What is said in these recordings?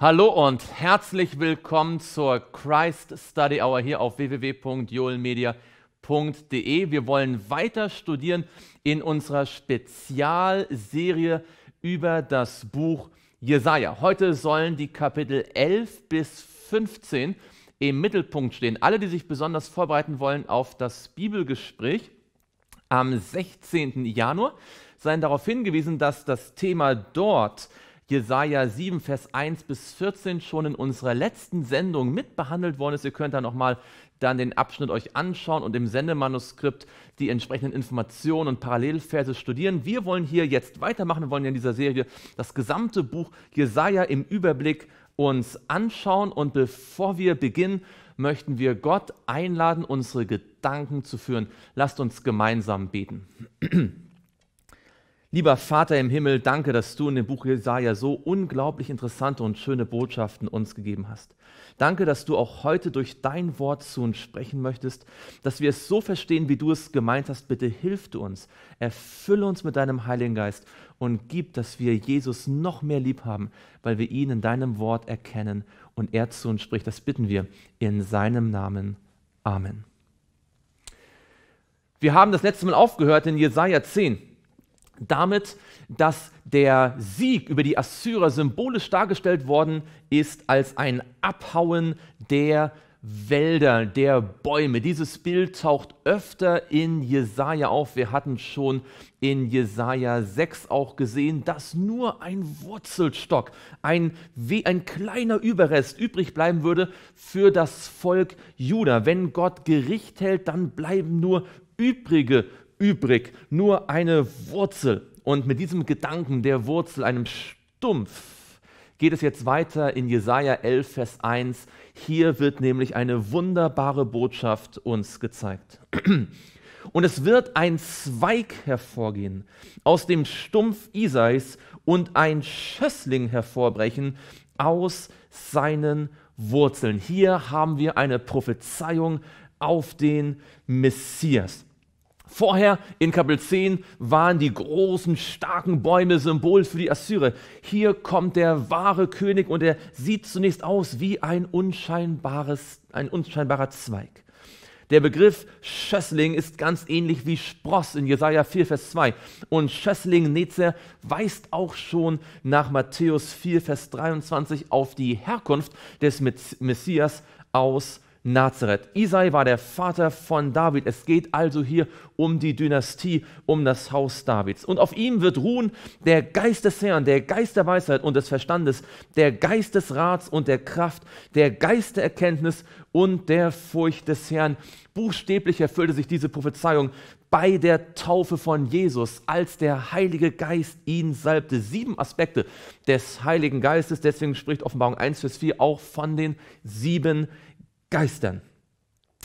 Hallo und herzlich willkommen zur Christ Study Hour hier auf www.joelmedia.de. Wir wollen weiter studieren in unserer Spezialserie über das Buch Jesaja. Heute sollen die Kapitel 11 bis 15 im Mittelpunkt stehen. Alle, die sich besonders vorbereiten wollen auf das Bibelgespräch am 16. Januar, seien darauf hingewiesen, dass das Thema dort Jesaja 7, Vers 1 bis 14 schon in unserer letzten Sendung mitbehandelt worden ist. Ihr könnt da nochmal dann den Abschnitt euch anschauen und im Sendemanuskript die entsprechenden Informationen und Parallelverse studieren. Wir wollen hier jetzt weitermachen. Wir wollen in dieser Serie das gesamte Buch Jesaja im Überblick uns anschauen. Und bevor wir beginnen, möchten wir Gott einladen, unsere Gedanken zu führen. Lasst uns gemeinsam beten. Lieber Vater im Himmel, danke, dass du in dem Buch Jesaja so unglaublich interessante und schöne Botschaften uns gegeben hast. Danke, dass du auch heute durch dein Wort zu uns sprechen möchtest, dass wir es so verstehen, wie du es gemeint hast. Bitte hilf du uns, erfülle uns mit deinem Heiligen Geist und gib, dass wir Jesus noch mehr lieb haben, weil wir ihn in deinem Wort erkennen und er zu uns spricht. Das bitten wir in seinem Namen. Amen. Wir haben das letzte Mal aufgehört in Jesaja 10 damit, dass der Sieg über die Assyrer symbolisch dargestellt worden ist als ein Abhauen der Wälder, der Bäume. Dieses Bild taucht öfter in Jesaja auf. Wir hatten schon in Jesaja 6 auch gesehen, dass nur ein Wurzelstock, ein, ein kleiner Überrest übrig bleiben würde für das Volk Juda. Wenn Gott Gericht hält, dann bleiben nur übrige übrig, nur eine Wurzel. Und mit diesem Gedanken der Wurzel, einem Stumpf, geht es jetzt weiter in Jesaja 11, Vers 1. Hier wird nämlich eine wunderbare Botschaft uns gezeigt. Und es wird ein Zweig hervorgehen aus dem Stumpf Isais und ein Schössling hervorbrechen aus seinen Wurzeln. Hier haben wir eine Prophezeiung auf den Messias. Vorher in Kapitel 10 waren die großen, starken Bäume Symbol für die Assyrer. Hier kommt der wahre König und er sieht zunächst aus wie ein, unscheinbares, ein unscheinbarer Zweig. Der Begriff Schössling ist ganz ähnlich wie Spross in Jesaja 4, Vers 2. Und Schössling Netzer weist auch schon nach Matthäus 4, Vers 23 auf die Herkunft des Messias aus Nazareth. Isai war der Vater von David. Es geht also hier um die Dynastie, um das Haus Davids. Und auf ihm wird ruhen der Geist des Herrn, der Geist der Weisheit und des Verstandes, der Geist des Rats und der Kraft, der Geist der Erkenntnis und der Furcht des Herrn. Buchstäblich erfüllte sich diese Prophezeiung bei der Taufe von Jesus, als der Heilige Geist ihn salbte. Sieben Aspekte des Heiligen Geistes, deswegen spricht Offenbarung 1, Vers 4 auch von den sieben Geistern.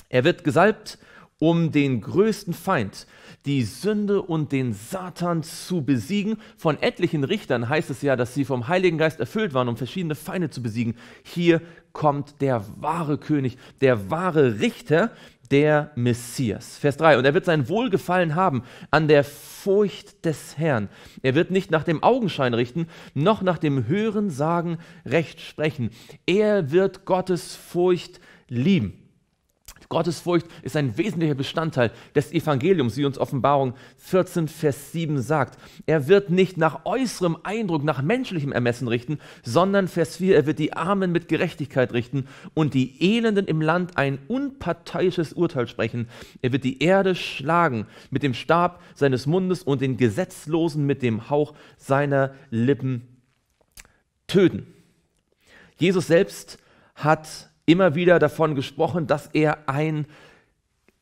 Er wird gesalbt, um den größten Feind, die Sünde und den Satan zu besiegen. Von etlichen Richtern heißt es ja, dass sie vom Heiligen Geist erfüllt waren, um verschiedene Feinde zu besiegen. Hier kommt der wahre König, der wahre Richter, der Messias. Vers 3. Und er wird sein Wohlgefallen haben an der Furcht des Herrn. Er wird nicht nach dem Augenschein richten, noch nach dem Hören sagen, Recht sprechen. Er wird Gottes Furcht richten lieben. Gottesfurcht ist ein wesentlicher Bestandteil des Evangeliums, wie uns Offenbarung 14, Vers 7 sagt. Er wird nicht nach äußerem Eindruck, nach menschlichem Ermessen richten, sondern, Vers 4, er wird die Armen mit Gerechtigkeit richten und die Elenden im Land ein unparteiisches Urteil sprechen. Er wird die Erde schlagen mit dem Stab seines Mundes und den Gesetzlosen mit dem Hauch seiner Lippen töten. Jesus selbst hat immer wieder davon gesprochen, dass er ein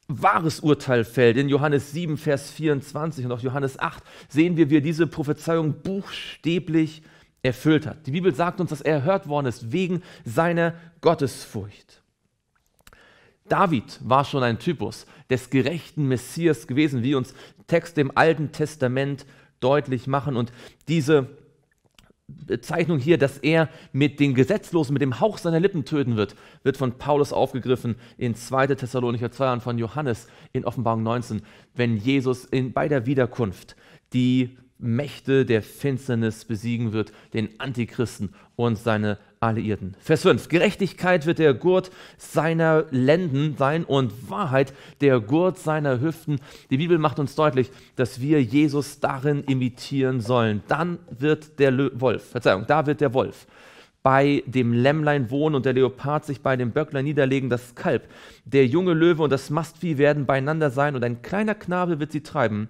wahres Urteil fällt. In Johannes 7, Vers 24 und auch Johannes 8 sehen wir, wie er diese Prophezeiung buchstäblich erfüllt hat. Die Bibel sagt uns, dass er erhört worden ist wegen seiner Gottesfurcht. David war schon ein Typus des gerechten Messias gewesen, wie uns Texte im Alten Testament deutlich machen. Und diese Bezeichnung hier, dass er mit den Gesetzlosen, mit dem Hauch seiner Lippen töten wird, wird von Paulus aufgegriffen in 2. Thessalonicher 2 und von Johannes in Offenbarung 19, wenn Jesus in, bei der Wiederkunft die Mächte der Finsternis besiegen wird, den Antichristen und seine Alliierten. Vers 5. Gerechtigkeit wird der Gurt seiner Lenden sein und Wahrheit der Gurt seiner Hüften. Die Bibel macht uns deutlich, dass wir Jesus darin imitieren sollen. Dann wird der Lö Wolf, Verzeihung, da wird der Wolf bei dem Lämmlein wohnen und der Leopard sich bei dem Böcklein niederlegen, das Kalb. Der junge Löwe und das Mastvieh werden beieinander sein und ein kleiner Knabe wird sie treiben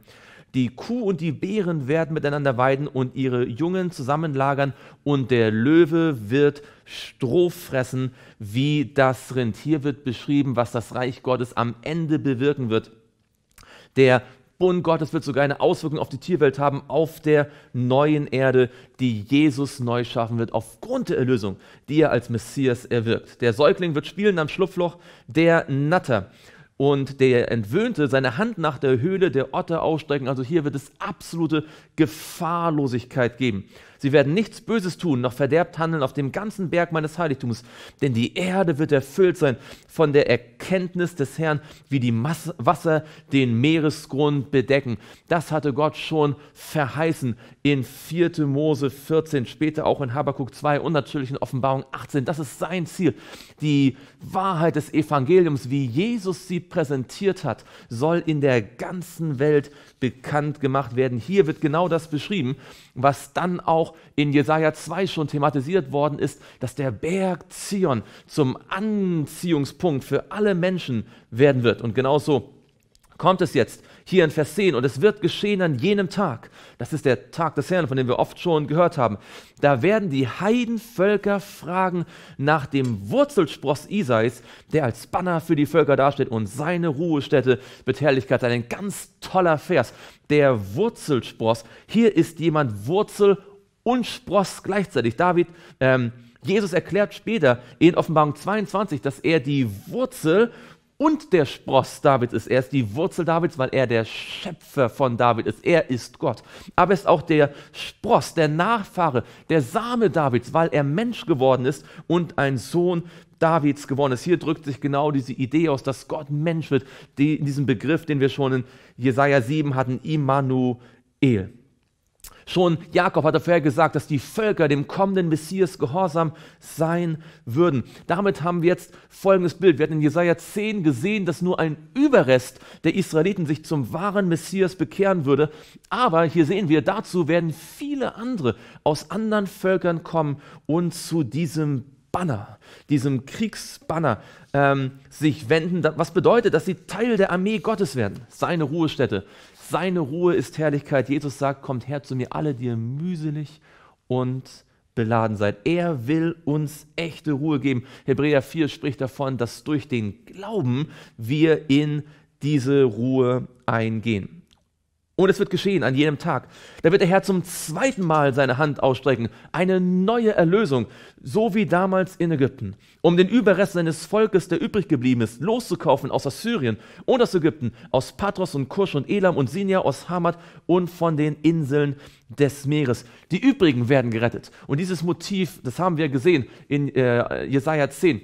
die Kuh und die Bären werden miteinander weiden und ihre Jungen zusammenlagern und der Löwe wird Stroh fressen, wie das Rind. Hier wird beschrieben, was das Reich Gottes am Ende bewirken wird. Der Bund Gottes wird sogar eine Auswirkung auf die Tierwelt haben, auf der neuen Erde, die Jesus neu schaffen wird, aufgrund der Erlösung, die er als Messias erwirkt. Der Säugling wird spielen am Schlupfloch der Natter und der Entwöhnte seine Hand nach der Höhle der Otter ausstrecken. Also hier wird es absolute Gefahrlosigkeit geben. Sie werden nichts Böses tun, noch verderbt handeln auf dem ganzen Berg meines Heiligtums. Denn die Erde wird erfüllt sein von der Erkenntnis des Herrn, wie die Mas Wasser den Meeresgrund bedecken. Das hatte Gott schon verheißen in 4. Mose 14, später auch in Habakkuk 2 und natürlich in Offenbarung 18. Das ist sein Ziel. Die Wahrheit des Evangeliums, wie Jesus sie präsentiert hat, soll in der ganzen Welt bekannt gemacht werden. Hier wird genau das beschrieben, was dann auch in Jesaja 2 schon thematisiert worden ist, dass der Berg Zion zum Anziehungspunkt für alle Menschen werden wird. Und genauso kommt es jetzt hier in Vers 10. Und es wird geschehen an jenem Tag. Das ist der Tag des Herrn, von dem wir oft schon gehört haben. Da werden die Heidenvölker fragen nach dem Wurzelspross Isais, der als Banner für die Völker dasteht und seine Ruhestätte mit Herrlichkeit. Ein ganz toller Vers. Der Wurzelspross. Hier ist jemand Wurzel und Spross gleichzeitig. David, ähm, Jesus erklärt später in Offenbarung 22, dass er die Wurzel und der Spross Davids ist. Er ist die Wurzel Davids, weil er der Schöpfer von David ist. Er ist Gott. Aber er ist auch der Spross, der Nachfahre, der Same Davids, weil er Mensch geworden ist und ein Sohn Davids geworden ist. Hier drückt sich genau diese Idee aus, dass Gott Mensch wird, die, in diesem Begriff, den wir schon in Jesaja 7 hatten, Immanuel. Schon Jakob hatte vorher gesagt, dass die Völker dem kommenden Messias gehorsam sein würden. Damit haben wir jetzt folgendes Bild. Wir hatten in Jesaja 10 gesehen, dass nur ein Überrest der Israeliten sich zum wahren Messias bekehren würde. Aber hier sehen wir, dazu werden viele andere aus anderen Völkern kommen und zu diesem Banner, diesem Kriegsbanner ähm, sich wenden, was bedeutet, dass sie Teil der Armee Gottes werden, seine Ruhestätte, seine Ruhe ist Herrlichkeit. Jesus sagt, kommt her zu mir, alle, die ihr mühselig und beladen seid. Er will uns echte Ruhe geben. Hebräer 4 spricht davon, dass durch den Glauben wir in diese Ruhe eingehen. Und es wird geschehen an jenem Tag. Da wird der Herr zum zweiten Mal seine Hand ausstrecken. Eine neue Erlösung, so wie damals in Ägypten. Um den Überrest seines Volkes, der übrig geblieben ist, loszukaufen aus Assyrien und aus Ägypten, aus Patros und Kusch und Elam und Sinja, aus Hamad und von den Inseln des Meeres. Die übrigen werden gerettet. Und dieses Motiv, das haben wir gesehen in äh, Jesaja 10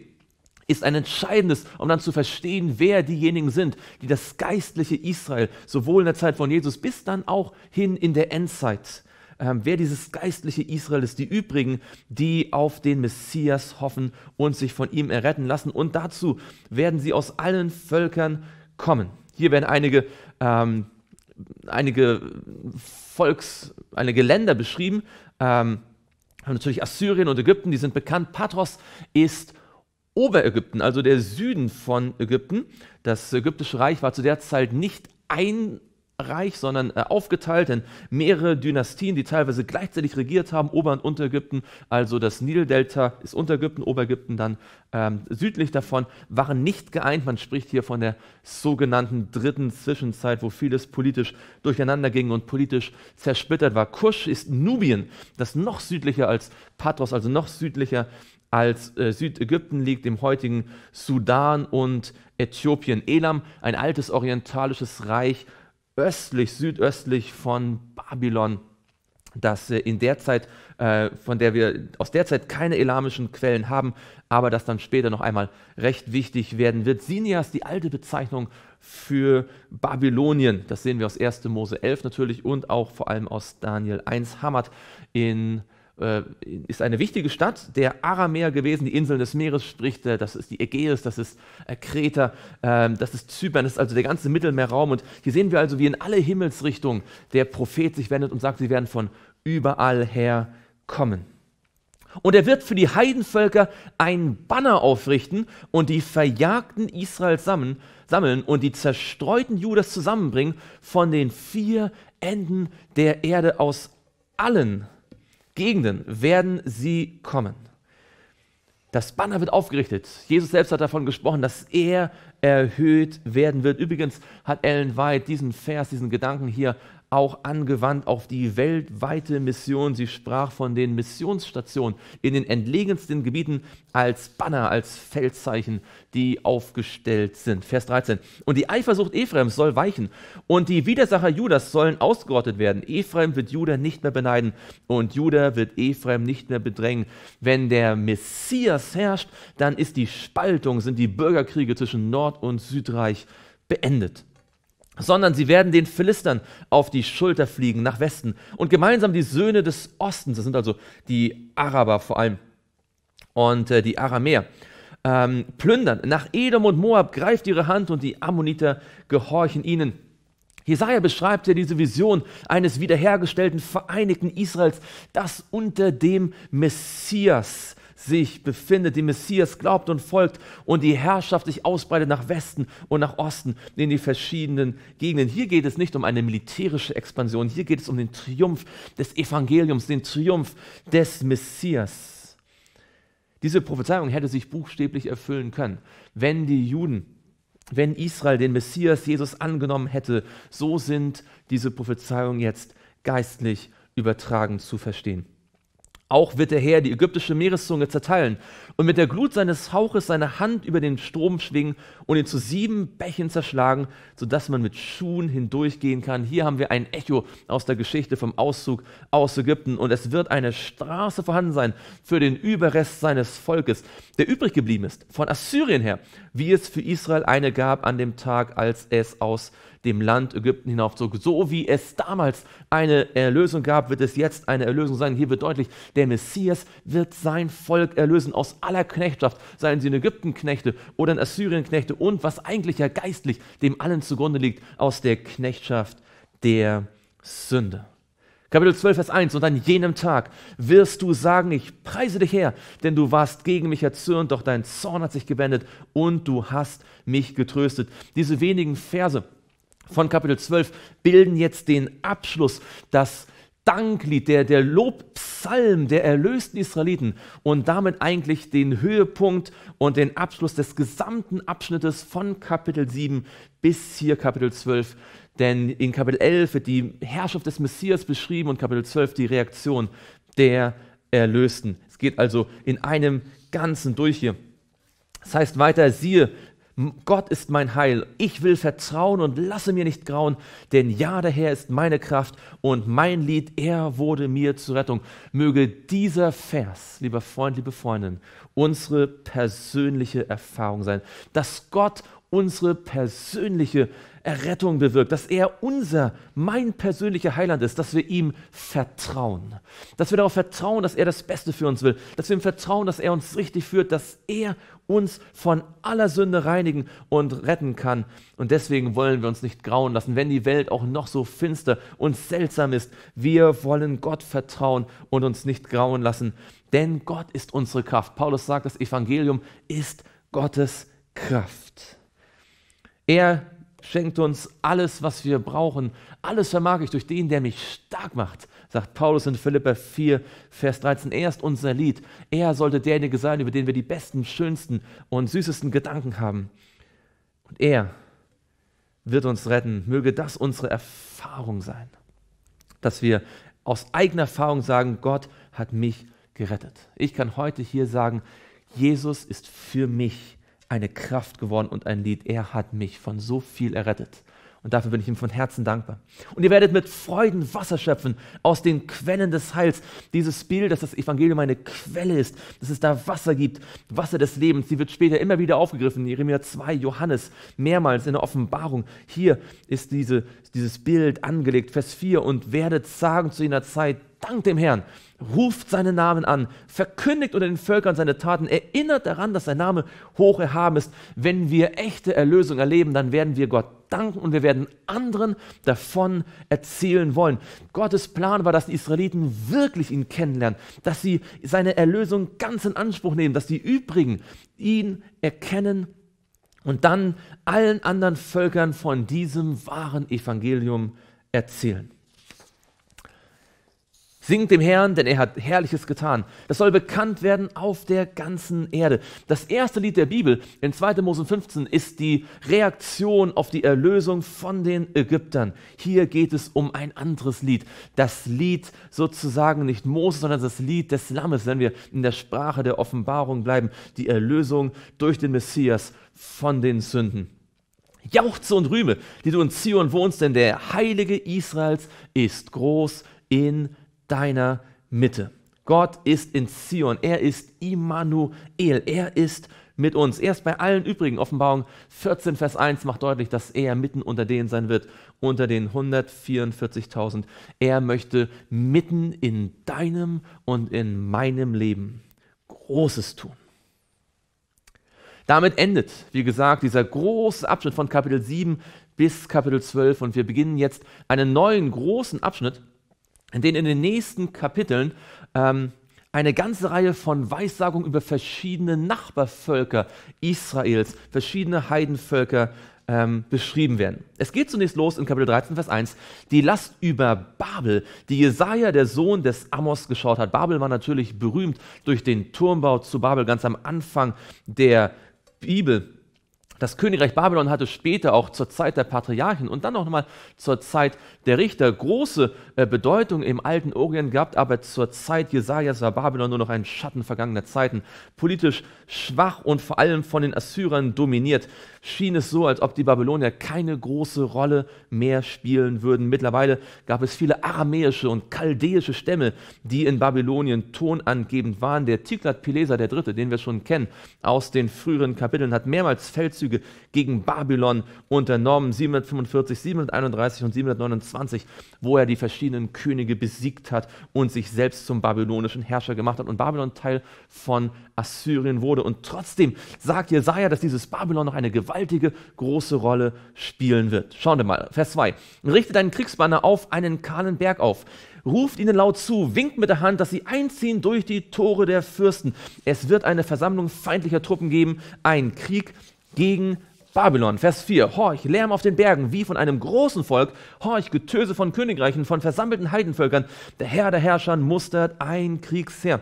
ist ein entscheidendes, um dann zu verstehen, wer diejenigen sind, die das geistliche Israel sowohl in der Zeit von Jesus bis dann auch hin in der Endzeit, äh, wer dieses geistliche Israel ist, die übrigen, die auf den Messias hoffen und sich von ihm erretten lassen. Und dazu werden sie aus allen Völkern kommen. Hier werden einige, ähm, einige Volks, einige Länder beschrieben. Ähm, natürlich Assyrien und Ägypten, die sind bekannt. Patros ist Oberägypten, also der Süden von Ägypten. Das ägyptische Reich war zu der Zeit nicht ein Reich, sondern äh, aufgeteilt in mehrere Dynastien, die teilweise gleichzeitig regiert haben, Ober- und Unterägypten, also das Nildelta ist Unterägypten, Oberägypten dann ähm, südlich davon, waren nicht geeint. Man spricht hier von der sogenannten dritten Zwischenzeit, wo vieles politisch durcheinander ging und politisch zersplittert war. Kusch ist Nubien, das noch südlicher als Patros, also noch südlicher als äh, Südägypten liegt, im heutigen Sudan und Äthiopien. Elam, ein altes orientalisches Reich, östlich, südöstlich von Babylon, das äh, in der Zeit, äh, von der wir aus der Zeit keine elamischen Quellen haben, aber das dann später noch einmal recht wichtig werden wird. Sinias, die alte Bezeichnung für Babylonien, das sehen wir aus 1. Mose 11 natürlich und auch vor allem aus Daniel 1. Hamad in äh, ist eine wichtige Stadt der Aramäer gewesen, die Inseln des Meeres, sprich, äh, das ist die Ägäis, das ist äh, Kreta, äh, das ist Zypern, das ist also der ganze Mittelmeerraum. Und hier sehen wir also, wie in alle Himmelsrichtungen der Prophet sich wendet und sagt, sie werden von überall her kommen. Und er wird für die Heidenvölker ein Banner aufrichten und die Verjagten Israels sammeln, sammeln und die zerstreuten Judas zusammenbringen von den vier Enden der Erde aus allen Gegenden werden sie kommen. Das Banner wird aufgerichtet. Jesus selbst hat davon gesprochen, dass er erhöht werden wird. Übrigens hat Ellen White diesen Vers, diesen Gedanken hier auch angewandt auf die weltweite Mission. Sie sprach von den Missionsstationen in den entlegensten Gebieten als Banner, als Feldzeichen, die aufgestellt sind. Vers 13. Und die Eifersucht Ephraims soll weichen und die Widersacher Judas sollen ausgerottet werden. Ephraim wird Judah nicht mehr beneiden und Judah wird Ephraim nicht mehr bedrängen. Wenn der Messias herrscht, dann ist die Spaltung, sind die Bürgerkriege zwischen Nord- und Südreich beendet sondern sie werden den Philistern auf die Schulter fliegen nach Westen und gemeinsam die Söhne des Ostens, das sind also die Araber vor allem und äh, die Aramäer, ähm, plündern. Nach Edom und Moab greift ihre Hand und die Ammoniter gehorchen ihnen. Jesaja beschreibt ja diese Vision eines wiederhergestellten, vereinigten Israels, das unter dem Messias sich befindet, die Messias glaubt und folgt und die Herrschaft sich ausbreitet nach Westen und nach Osten in die verschiedenen Gegenden. Hier geht es nicht um eine militärische Expansion, hier geht es um den Triumph des Evangeliums, den Triumph des Messias. Diese Prophezeiung hätte sich buchstäblich erfüllen können, wenn die Juden wenn Israel den Messias Jesus angenommen hätte, so sind diese Prophezeiungen jetzt geistlich übertragen zu verstehen. Auch wird der Herr die ägyptische Meereszunge zerteilen und mit der Glut seines Hauches seine Hand über den Strom schwingen und ihn zu sieben Bächen zerschlagen, sodass man mit Schuhen hindurchgehen kann. Hier haben wir ein Echo aus der Geschichte vom Auszug aus Ägypten und es wird eine Straße vorhanden sein für den Überrest seines Volkes, der übrig geblieben ist, von Assyrien her, wie es für Israel eine gab an dem Tag, als es aus dem Land Ägypten hinaufzog. So wie es damals eine Erlösung gab, wird es jetzt eine Erlösung sein. Hier wird deutlich, der Messias wird sein Volk erlösen aus aller Knechtschaft, seien sie in Ägypten Knechte oder in Assyrien Knechte und was eigentlich ja geistlich dem allen zugrunde liegt, aus der Knechtschaft der Sünde. Kapitel 12, Vers 1. Und an jenem Tag wirst du sagen, ich preise dich her, denn du warst gegen mich erzürnt, doch dein Zorn hat sich gewendet und du hast mich getröstet. Diese wenigen Verse von Kapitel 12 bilden jetzt den Abschluss, dass Danklied, der, der Lobpsalm der erlösten Israeliten und damit eigentlich den Höhepunkt und den Abschluss des gesamten Abschnittes von Kapitel 7 bis hier Kapitel 12. Denn in Kapitel 11 wird die Herrschaft des Messias beschrieben und Kapitel 12 die Reaktion der Erlösten. Es geht also in einem Ganzen durch hier. Das heißt weiter, siehe, Gott ist mein Heil, ich will vertrauen und lasse mir nicht grauen, denn ja, der Herr ist meine Kraft und mein Lied, er wurde mir zur Rettung. Möge dieser Vers, lieber Freund, liebe Freundin, unsere persönliche Erfahrung sein, dass Gott unsere persönliche Errettung bewirkt, dass er unser, mein persönlicher Heiland ist, dass wir ihm vertrauen, dass wir darauf vertrauen, dass er das Beste für uns will, dass wir ihm vertrauen, dass er uns richtig führt, dass er uns von aller Sünde reinigen und retten kann. Und deswegen wollen wir uns nicht grauen lassen, wenn die Welt auch noch so finster und seltsam ist. Wir wollen Gott vertrauen und uns nicht grauen lassen, denn Gott ist unsere Kraft. Paulus sagt, das Evangelium ist Gottes Kraft. Er schenkt uns alles, was wir brauchen. Alles vermag ich durch den, der mich stark macht, sagt Paulus in Philippa 4, Vers 13. Er ist unser Lied. Er sollte derjenige sein, über den wir die besten, schönsten und süßesten Gedanken haben. Und er wird uns retten. Möge das unsere Erfahrung sein, dass wir aus eigener Erfahrung sagen, Gott hat mich gerettet. Ich kann heute hier sagen, Jesus ist für mich eine Kraft geworden und ein Lied. Er hat mich von so viel errettet. Und dafür bin ich ihm von Herzen dankbar. Und ihr werdet mit Freuden Wasser schöpfen aus den Quellen des Heils. Dieses Bild, dass das Evangelium eine Quelle ist, dass es da Wasser gibt, Wasser des Lebens, die wird später immer wieder aufgegriffen. Jeremia 2, Johannes, mehrmals in der Offenbarung. Hier ist diese, dieses Bild angelegt, Vers 4. Und werdet sagen zu jener Zeit, dankt dem Herrn, ruft seinen Namen an, verkündigt unter den Völkern seine Taten, erinnert daran, dass sein Name hoch erhaben ist. Wenn wir echte Erlösung erleben, dann werden wir Gott danken und wir werden anderen davon erzählen wollen. Gottes Plan war, dass die Israeliten wirklich ihn kennenlernen, dass sie seine Erlösung ganz in Anspruch nehmen, dass die übrigen ihn erkennen und dann allen anderen Völkern von diesem wahren Evangelium erzählen. Singt dem Herrn, denn er hat Herrliches getan. Das soll bekannt werden auf der ganzen Erde. Das erste Lied der Bibel in 2. Mose 15 ist die Reaktion auf die Erlösung von den Ägyptern. Hier geht es um ein anderes Lied. Das Lied sozusagen nicht Mose, sondern das Lied des Lammes, wenn wir in der Sprache der Offenbarung bleiben. Die Erlösung durch den Messias von den Sünden. Jauchze und rühme, die du in Zion wohnst, denn der Heilige Israels ist groß in deiner Mitte. Gott ist in Zion, er ist Immanuel, er ist mit uns. Erst bei allen übrigen Offenbarungen 14, Vers 1 macht deutlich, dass er mitten unter denen sein wird, unter den 144.000. Er möchte mitten in deinem und in meinem Leben Großes tun. Damit endet, wie gesagt, dieser große Abschnitt von Kapitel 7 bis Kapitel 12 und wir beginnen jetzt einen neuen großen Abschnitt in denen in den nächsten Kapiteln ähm, eine ganze Reihe von Weissagungen über verschiedene Nachbarvölker Israels, verschiedene Heidenvölker ähm, beschrieben werden. Es geht zunächst los in Kapitel 13, Vers 1, die Last über Babel, die Jesaja, der Sohn des Amos, geschaut hat. Babel war natürlich berühmt durch den Turmbau zu Babel ganz am Anfang der Bibel. Das Königreich Babylon hatte später auch zur Zeit der Patriarchen und dann auch nochmal zur Zeit der Richter große äh, Bedeutung im alten Orient gehabt, aber zur Zeit Jesajas war Babylon nur noch ein Schatten vergangener Zeiten. Politisch schwach und vor allem von den Assyrern dominiert, schien es so, als ob die Babylonier keine große Rolle mehr spielen würden. Mittlerweile gab es viele aramäische und chaldäische Stämme, die in Babylonien tonangebend waren. Der Tiglat-Pileser III., den wir schon kennen aus den früheren Kapiteln, hat mehrmals Feldzüge gegen Babylon unternommen. 745, 731 und 729 27, wo er die verschiedenen Könige besiegt hat und sich selbst zum babylonischen Herrscher gemacht hat und Babylon Teil von Assyrien wurde. Und trotzdem sagt Jesaja, dass dieses Babylon noch eine gewaltige, große Rolle spielen wird. Schauen wir mal, Vers 2. Richte deinen Kriegsbanner auf einen kahlen Berg auf ruft ihnen laut zu, winkt mit der Hand, dass sie einziehen durch die Tore der Fürsten. Es wird eine Versammlung feindlicher Truppen geben, ein Krieg gegen Babylon, Vers 4, horch, Lärm auf den Bergen, wie von einem großen Volk, horch, Getöse von Königreichen, von versammelten Heidenvölkern, der Herr der Herrscher mustert ein Kriegsheer.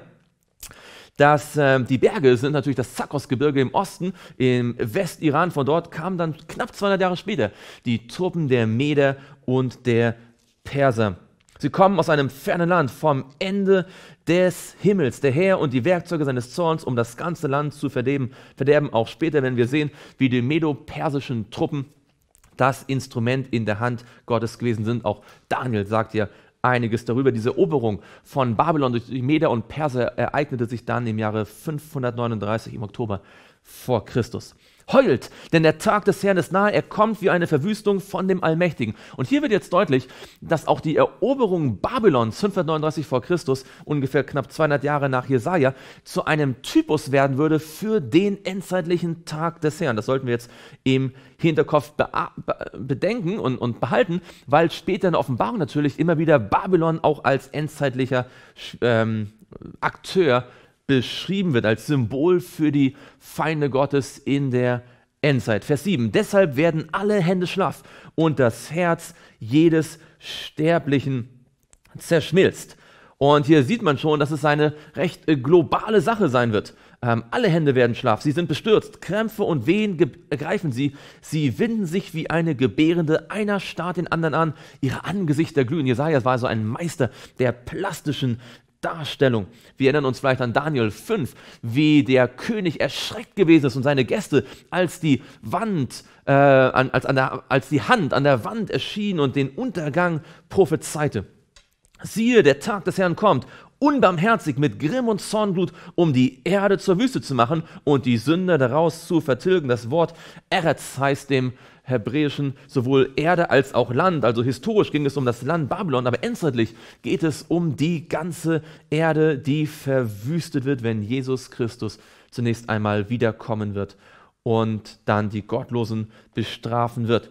Dass äh, die Berge sind natürlich das Zakosgebirge im Osten, im Westiran. Von dort kamen dann knapp 200 Jahre später die Truppen der Meder und der Perser. Sie kommen aus einem fernen Land, vom Ende des Himmels, der Herr und die Werkzeuge seines Zorns, um das ganze Land zu verderben. verderben. Auch später, wenn wir sehen, wie die medo-persischen Truppen das Instrument in der Hand Gottes gewesen sind. Auch Daniel sagt ja einiges darüber. Diese Eroberung von Babylon durch die Meder und Perser ereignete sich dann im Jahre 539 im Oktober vor Christus. Heult, denn der Tag des Herrn ist nahe, er kommt wie eine Verwüstung von dem Allmächtigen. Und hier wird jetzt deutlich, dass auch die Eroberung Babylons 539 vor Christus, ungefähr knapp 200 Jahre nach Jesaja, zu einem Typus werden würde für den endzeitlichen Tag des Herrn. Das sollten wir jetzt im Hinterkopf be bedenken und, und behalten, weil später in der Offenbarung natürlich immer wieder Babylon auch als endzeitlicher ähm, Akteur beschrieben wird als Symbol für die Feinde Gottes in der Endzeit. Vers 7. Deshalb werden alle Hände schlaff und das Herz jedes Sterblichen zerschmilzt. Und hier sieht man schon, dass es eine recht äh, globale Sache sein wird. Ähm, alle Hände werden schlaff, sie sind bestürzt, Krämpfe und Wehen ergreifen sie, sie winden sich wie eine Gebärende, einer starrt den anderen an, ihre Angesichter glühen. Jesaja war so ein Meister der plastischen Darstellung. Wir erinnern uns vielleicht an Daniel 5, wie der König erschreckt gewesen ist und seine Gäste, als die Wand, äh, als, der, als die Hand an der Wand erschien und den Untergang prophezeite. Siehe, der Tag des Herrn kommt, unbarmherzig mit Grimm und Zornblut, um die Erde zur Wüste zu machen und die Sünder daraus zu vertilgen. Das Wort Eretz heißt dem Hebräischen sowohl Erde als auch Land. Also historisch ging es um das Land Babylon, aber endzeitlich geht es um die ganze Erde, die verwüstet wird, wenn Jesus Christus zunächst einmal wiederkommen wird und dann die Gottlosen bestrafen wird.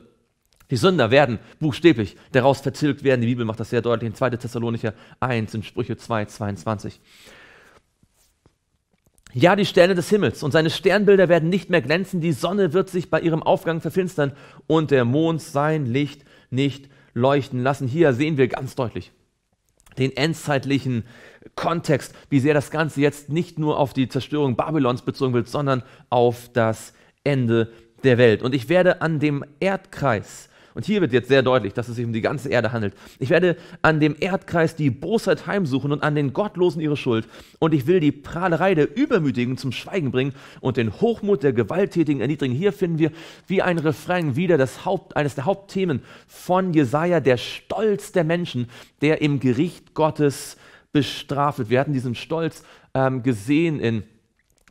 Die Sünder werden buchstäblich daraus verzilgt werden. Die Bibel macht das sehr deutlich in 2. Thessalonicher 1, in Sprüche 2, 22. Ja, die Sterne des Himmels und seine Sternbilder werden nicht mehr glänzen, die Sonne wird sich bei ihrem Aufgang verfinstern und der Mond sein Licht nicht leuchten lassen. Hier sehen wir ganz deutlich den endzeitlichen Kontext, wie sehr das Ganze jetzt nicht nur auf die Zerstörung Babylons bezogen wird, sondern auf das Ende der Welt. Und ich werde an dem Erdkreis und hier wird jetzt sehr deutlich, dass es sich um die ganze Erde handelt. Ich werde an dem Erdkreis die Bosheit heimsuchen und an den Gottlosen ihre Schuld. Und ich will die Prahlerei der Übermütigen zum Schweigen bringen und den Hochmut der Gewalttätigen erniedrigen. Hier finden wir wie ein Refrain wieder das Haupt, eines der Hauptthemen von Jesaja, der Stolz der Menschen, der im Gericht Gottes bestraft wird. Wir hatten diesen Stolz ähm, gesehen in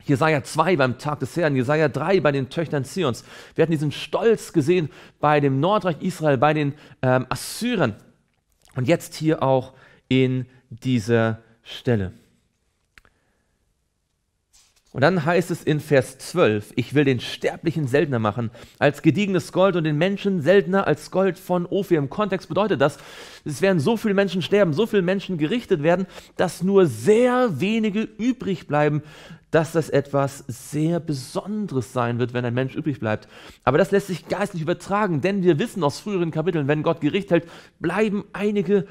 Jesaja 2 beim Tag des Herrn, Jesaja 3 bei den Töchtern Zions. Wir hatten diesen Stolz gesehen bei dem Nordreich Israel, bei den ähm, Assyrern und jetzt hier auch in dieser Stelle. Und dann heißt es in Vers 12, ich will den Sterblichen seltener machen als gediegenes Gold und den Menschen seltener als Gold von Ophir. Im Kontext bedeutet das, es werden so viele Menschen sterben, so viele Menschen gerichtet werden, dass nur sehr wenige übrig bleiben, dass das etwas sehr Besonderes sein wird, wenn ein Mensch übrig bleibt. Aber das lässt sich geistlich übertragen, denn wir wissen aus früheren Kapiteln, wenn Gott Gericht hält, bleiben einige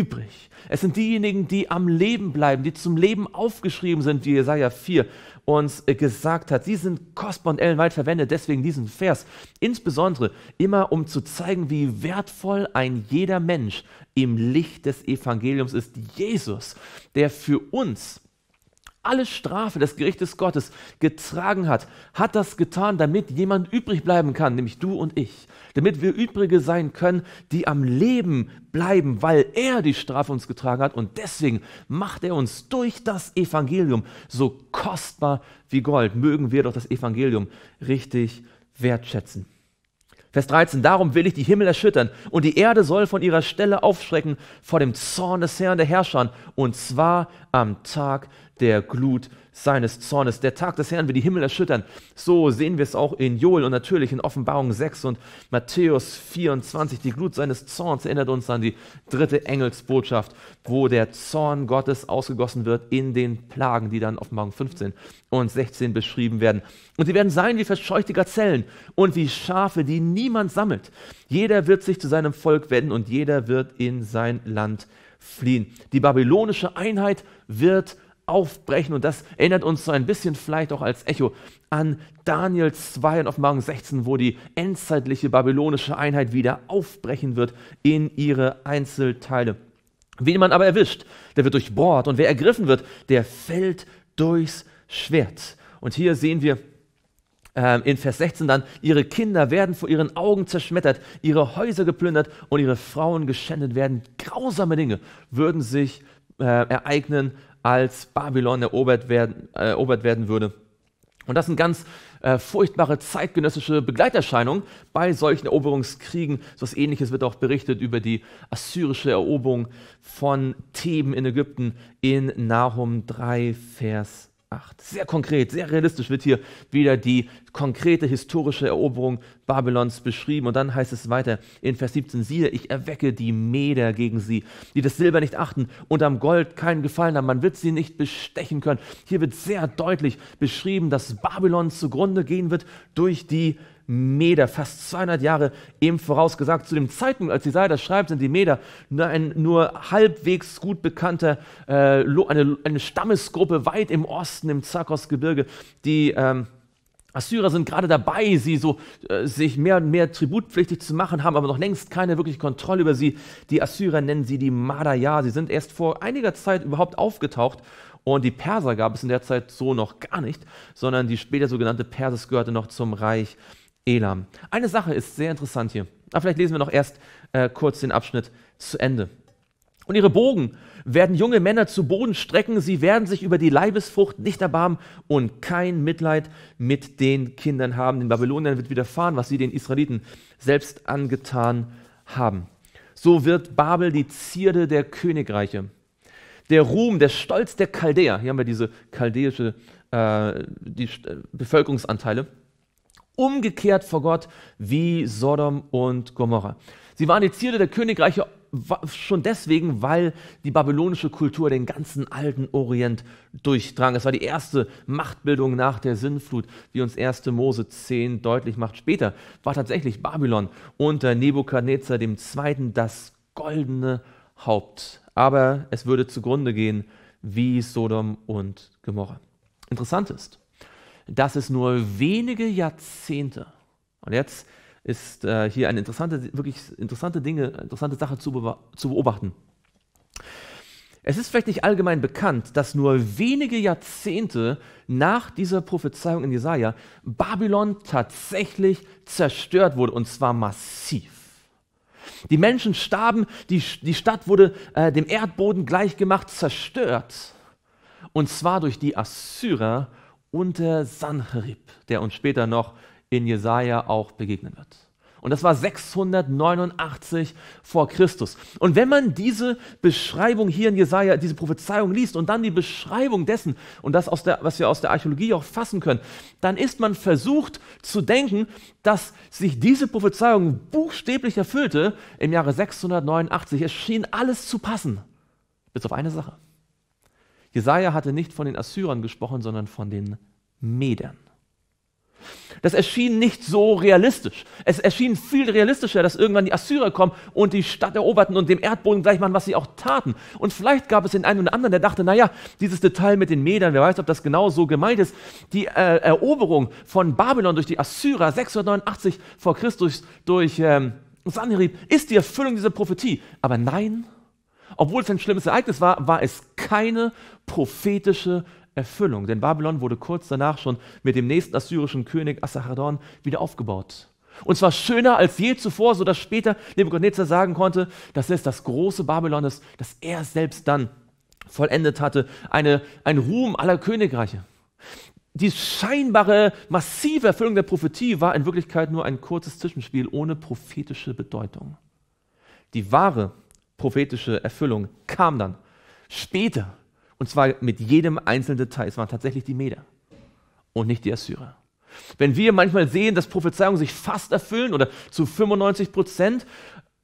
übrig. Es sind diejenigen, die am Leben bleiben, die zum Leben aufgeschrieben sind, wie Jesaja 4 uns äh, gesagt hat. Sie sind kostbar und ellenweit verwendet, deswegen diesen Vers. Insbesondere immer, um zu zeigen, wie wertvoll ein jeder Mensch im Licht des Evangeliums ist. Jesus, der für uns alle Strafe des Gerichtes Gottes getragen hat, hat das getan, damit jemand übrig bleiben kann, nämlich du und ich. Damit wir übrige sein können, die am Leben bleiben, weil er die Strafe uns getragen hat. Und deswegen macht er uns durch das Evangelium so kostbar wie Gold. Mögen wir doch das Evangelium richtig wertschätzen. Vers 13, darum will ich die Himmel erschüttern und die Erde soll von ihrer Stelle aufschrecken vor dem Zorn des Herrn der Herrscher und zwar am Tag der Glut seines Zornes. Der Tag des Herrn wird die Himmel erschüttern. So sehen wir es auch in Joel und natürlich in Offenbarung 6 und Matthäus 24. Die Glut seines Zorns erinnert uns an die dritte Engelsbotschaft, wo der Zorn Gottes ausgegossen wird in den Plagen, die dann Offenbarung 15 und 16 beschrieben werden. Und sie werden sein wie verscheuchte Gazellen und wie Schafe, die niemand sammelt. Jeder wird sich zu seinem Volk wenden und jeder wird in sein Land fliehen. Die babylonische Einheit wird aufbrechen. Und das erinnert uns so ein bisschen vielleicht auch als Echo an Daniel 2 und Offenbarung 16, wo die endzeitliche babylonische Einheit wieder aufbrechen wird in ihre Einzelteile. Wen man aber erwischt, der wird durchbohrt und wer ergriffen wird, der fällt durchs Schwert. Und hier sehen wir ähm, in Vers 16 dann, ihre Kinder werden vor ihren Augen zerschmettert, ihre Häuser geplündert und ihre Frauen geschändet werden. Grausame Dinge würden sich äh, ereignen als Babylon erobert werden, äh, erobert werden würde. Und das sind ganz äh, furchtbare zeitgenössische Begleiterscheinungen bei solchen Eroberungskriegen. So etwas Ähnliches wird auch berichtet über die assyrische Eroberung von Theben in Ägypten in Nahum 3, Vers 8. Sehr konkret, sehr realistisch wird hier wieder die konkrete historische Eroberung Babylons beschrieben. Und dann heißt es weiter in Vers 17, siehe, ich erwecke die Meder gegen sie, die das Silber nicht achten und am Gold keinen Gefallen haben. Man wird sie nicht bestechen können. Hier wird sehr deutlich beschrieben, dass Babylon zugrunde gehen wird durch die Meder, fast 200 Jahre eben vorausgesagt. Zu dem Zeitpunkt, als Jesaja das schreibt, sind die Meder nur ein nur halbwegs gut bekannter, äh, eine, eine Stammesgruppe weit im Osten, im Zarkosgebirge. die... Ähm, Assyrer sind gerade dabei, sie so, äh, sich mehr und mehr tributpflichtig zu machen, haben aber noch längst keine wirkliche Kontrolle über sie. Die Assyrer nennen sie die Madaya. Sie sind erst vor einiger Zeit überhaupt aufgetaucht und die Perser gab es in der Zeit so noch gar nicht, sondern die später sogenannte Persis gehörte noch zum Reich Elam. Eine Sache ist sehr interessant hier. Aber vielleicht lesen wir noch erst äh, kurz den Abschnitt zu Ende. Und ihre Bogen werden junge Männer zu Boden strecken, sie werden sich über die Leibesfrucht nicht erbarmen und kein Mitleid mit den Kindern haben. Den Babyloniern wird widerfahren, was sie den Israeliten selbst angetan haben. So wird Babel die Zierde der Königreiche. Der Ruhm, der Stolz der Chaldäer, hier haben wir diese chaldäische äh, die, äh, Bevölkerungsanteile, umgekehrt vor Gott wie Sodom und Gomorra. Sie waren die Ziele der Königreiche schon deswegen, weil die babylonische Kultur den ganzen alten Orient durchdrang. Es war die erste Machtbildung nach der Sinnflut, wie uns 1. Mose 10 deutlich macht. Später war tatsächlich Babylon unter Nebukadnezar II. das goldene Haupt. Aber es würde zugrunde gehen wie Sodom und Gomorra. Interessant ist, dass es nur wenige Jahrzehnte, und jetzt ist äh, hier eine interessante, wirklich interessante Dinge, interessante Sache zu, be zu beobachten. Es ist vielleicht nicht allgemein bekannt, dass nur wenige Jahrzehnte nach dieser Prophezeiung in Jesaja Babylon tatsächlich zerstört wurde und zwar massiv. Die Menschen starben, die, die Stadt wurde äh, dem Erdboden gleichgemacht, zerstört. Und zwar durch die Assyrer unter Sanherib, der uns später noch in Jesaja auch begegnen wird. Und das war 689 vor Christus. Und wenn man diese Beschreibung hier in Jesaja, diese Prophezeiung liest und dann die Beschreibung dessen und das, aus der, was wir aus der Archäologie auch fassen können, dann ist man versucht zu denken, dass sich diese Prophezeiung buchstäblich erfüllte im Jahre 689. Es schien alles zu passen. Bis auf eine Sache. Jesaja hatte nicht von den Assyrern gesprochen, sondern von den Medern. Das erschien nicht so realistisch. Es erschien viel realistischer, dass irgendwann die Assyrer kommen und die Stadt eroberten und dem Erdboden gleich machen, was sie auch taten. Und vielleicht gab es den einen oder anderen, der dachte, naja, dieses Detail mit den Medern, wer weiß, ob das genau so gemeint ist. Die äh, Eroberung von Babylon durch die Assyrer 689 vor Christus durch ähm, Sanherib ist die Erfüllung dieser Prophetie. Aber nein, obwohl es ein schlimmes Ereignis war, war es keine prophetische Erfüllung. Denn Babylon wurde kurz danach schon mit dem nächsten assyrischen König Assachadon wieder aufgebaut. Und zwar schöner als je zuvor, sodass später Nebuchadnezzar sagen konnte, dass es das große Babylon ist, das er selbst dann vollendet hatte. Eine, ein Ruhm aller Königreiche. Die scheinbare massive Erfüllung der Prophetie war in Wirklichkeit nur ein kurzes Zwischenspiel ohne prophetische Bedeutung. Die wahre prophetische Erfüllung kam dann später. Und zwar mit jedem einzelnen Detail. Es waren tatsächlich die Meder und nicht die Assyrer. Wenn wir manchmal sehen, dass Prophezeiungen sich fast erfüllen oder zu 95 Prozent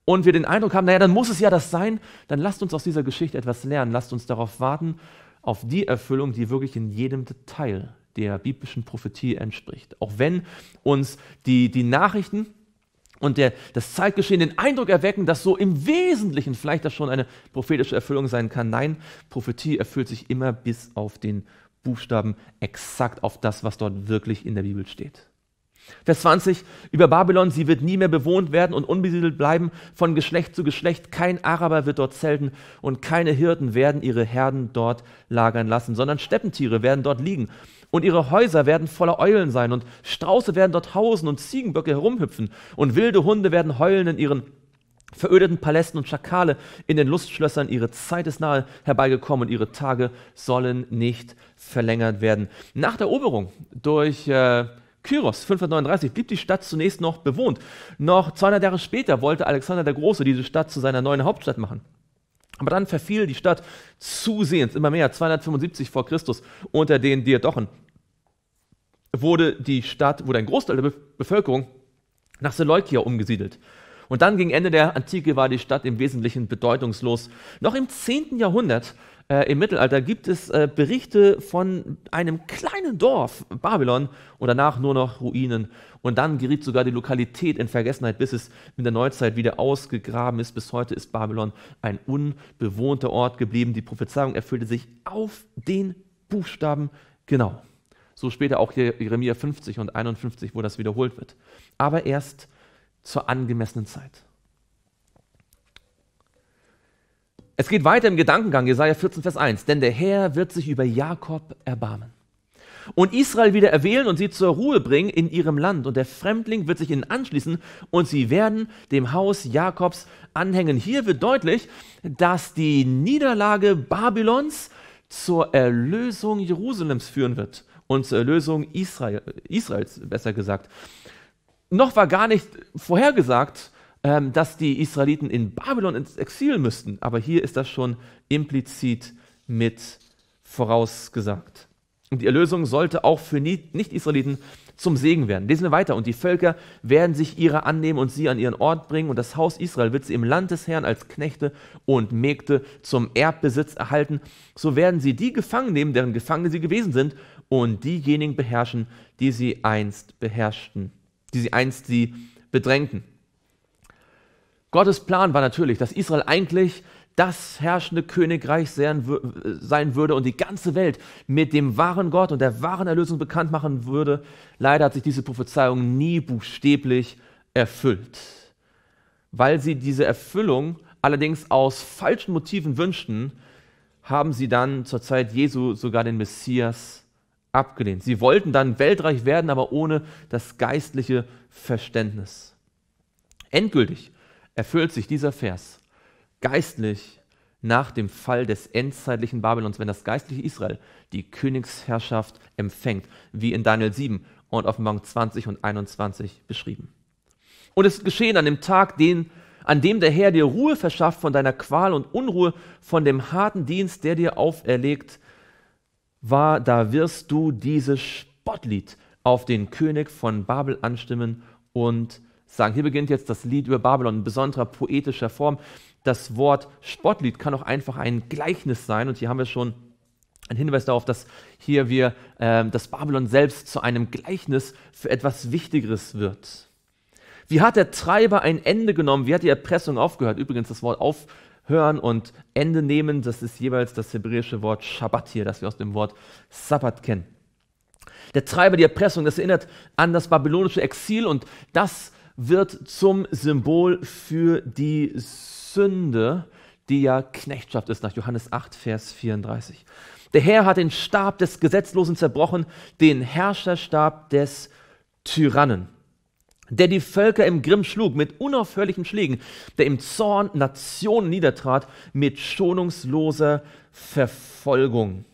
und wir den Eindruck haben, naja, dann muss es ja das sein, dann lasst uns aus dieser Geschichte etwas lernen. Lasst uns darauf warten, auf die Erfüllung, die wirklich in jedem Detail der biblischen Prophetie entspricht. Auch wenn uns die, die Nachrichten und der, das Zeitgeschehen den Eindruck erwecken, dass so im Wesentlichen vielleicht das schon eine prophetische Erfüllung sein kann. Nein, Prophetie erfüllt sich immer bis auf den Buchstaben exakt auf das, was dort wirklich in der Bibel steht. Vers 20, über Babylon, sie wird nie mehr bewohnt werden und unbesiedelt bleiben von Geschlecht zu Geschlecht. Kein Araber wird dort zelten und keine Hirten werden ihre Herden dort lagern lassen, sondern Steppentiere werden dort liegen. Und ihre Häuser werden voller Eulen sein und Strauße werden dort hausen und Ziegenböcke herumhüpfen und wilde Hunde werden heulen in ihren verödeten Palästen und Schakale in den Lustschlössern. Ihre Zeit ist nahe herbeigekommen und ihre Tage sollen nicht verlängert werden. Nach der Eroberung durch... Äh, Kyros 539 blieb die Stadt zunächst noch bewohnt. Noch 200 Jahre später wollte Alexander der Große diese Stadt zu seiner neuen Hauptstadt machen. Aber dann verfiel die Stadt zusehends immer mehr. 275 vor Christus unter den Diadochen wurde die Stadt, wurde ein Großteil der Be Bevölkerung nach Seleukia umgesiedelt. Und dann gegen Ende der Antike war die Stadt im Wesentlichen bedeutungslos. Noch im 10. Jahrhundert äh, im Mittelalter gibt es äh, Berichte von einem kleinen Dorf, Babylon, und danach nur noch Ruinen. Und dann geriet sogar die Lokalität in Vergessenheit, bis es in der Neuzeit wieder ausgegraben ist. Bis heute ist Babylon ein unbewohnter Ort geblieben. Die Prophezeiung erfüllte sich auf den Buchstaben genau. So später auch hier Jeremia 50 und 51, wo das wiederholt wird. Aber erst zur angemessenen Zeit. Es geht weiter im Gedankengang, Jesaja 14, Vers 1. Denn der Herr wird sich über Jakob erbarmen und Israel wieder erwählen und sie zur Ruhe bringen in ihrem Land. Und der Fremdling wird sich ihnen anschließen und sie werden dem Haus Jakobs anhängen. Hier wird deutlich, dass die Niederlage Babylons zur Erlösung Jerusalems führen wird und zur Erlösung Israel, Israels, besser gesagt. Noch war gar nicht vorhergesagt, ähm, dass die Israeliten in Babylon ins Exil müssten. Aber hier ist das schon implizit mit vorausgesagt. Und die Erlösung sollte auch für Nicht-Israeliten zum Segen werden. Lesen wir weiter. Und die Völker werden sich ihrer annehmen und sie an ihren Ort bringen. Und das Haus Israel wird sie im Land des Herrn als Knechte und Mägde zum Erbbesitz erhalten. So werden sie die gefangen nehmen, deren Gefangene sie gewesen sind, und diejenigen beherrschen, die sie einst beherrschten, die sie einst sie bedrängten. Gottes Plan war natürlich, dass Israel eigentlich das herrschende Königreich sein würde und die ganze Welt mit dem wahren Gott und der wahren Erlösung bekannt machen würde. Leider hat sich diese Prophezeiung nie buchstäblich erfüllt, weil sie diese Erfüllung allerdings aus falschen Motiven wünschten, haben sie dann zur Zeit Jesu sogar den Messias abgelehnt. Sie wollten dann weltreich werden, aber ohne das geistliche Verständnis. Endgültig erfüllt sich dieser Vers geistlich nach dem Fall des endzeitlichen Babylons, wenn das geistliche Israel die Königsherrschaft empfängt, wie in Daniel 7 und Offenbarung 20 und 21 beschrieben. Und es ist geschehen an dem Tag, den, an dem der Herr dir Ruhe verschafft von deiner Qual und Unruhe, von dem harten Dienst, der dir auferlegt war, da wirst du dieses Spottlied auf den König von Babel anstimmen und sagen. Hier beginnt jetzt das Lied über Babylon in besonderer poetischer Form. Das Wort Spottlied kann auch einfach ein Gleichnis sein. Und hier haben wir schon einen Hinweis darauf, dass hier wir, äh, dass Babylon selbst zu einem Gleichnis für etwas Wichtigeres wird. Wie hat der Treiber ein Ende genommen? Wie hat die Erpressung aufgehört? Übrigens, das Wort aufhören und Ende nehmen, das ist jeweils das hebräische Wort Shabbat hier, das wir aus dem Wort Sabbat kennen. Der Treiber, die Erpressung, das erinnert an das babylonische Exil und das wird zum Symbol für die Sünde, die ja Knechtschaft ist, nach Johannes 8, Vers 34. Der Herr hat den Stab des Gesetzlosen zerbrochen, den Herrscherstab des Tyrannen, der die Völker im Grimm schlug mit unaufhörlichen Schlägen, der im Zorn Nationen niedertrat mit schonungsloser Verfolgung.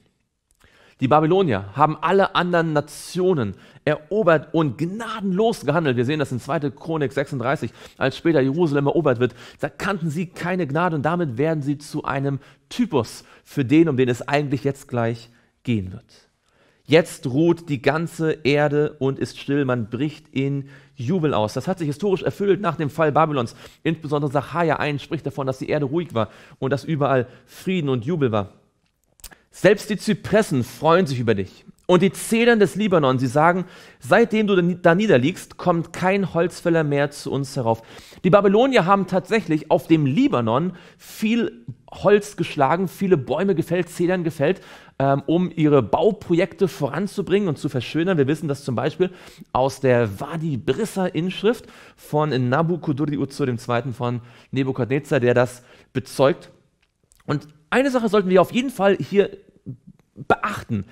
Die Babylonier haben alle anderen Nationen erobert und gnadenlos gehandelt. Wir sehen das in 2. Chronik 36, als später Jerusalem erobert wird. Da kannten sie keine Gnade und damit werden sie zu einem Typus für den, um den es eigentlich jetzt gleich gehen wird. Jetzt ruht die ganze Erde und ist still, man bricht in Jubel aus. Das hat sich historisch erfüllt nach dem Fall Babylons. Insbesondere Sacharja 1 spricht davon, dass die Erde ruhig war und dass überall Frieden und Jubel war. Selbst die Zypressen freuen sich über dich. Und die Zedern des Libanon, sie sagen, seitdem du da niederliegst, kommt kein Holzfäller mehr zu uns herauf. Die Babylonier haben tatsächlich auf dem Libanon viel Holz geschlagen, viele Bäume gefällt, Zedern gefällt, ähm, um ihre Bauprojekte voranzubringen und zu verschönern. Wir wissen das zum Beispiel aus der Wadi Brissa-Inschrift von Nabuchodonosor II. von Nebukadnezar, der das bezeugt. Und eine Sache sollten wir auf jeden Fall hier beachten.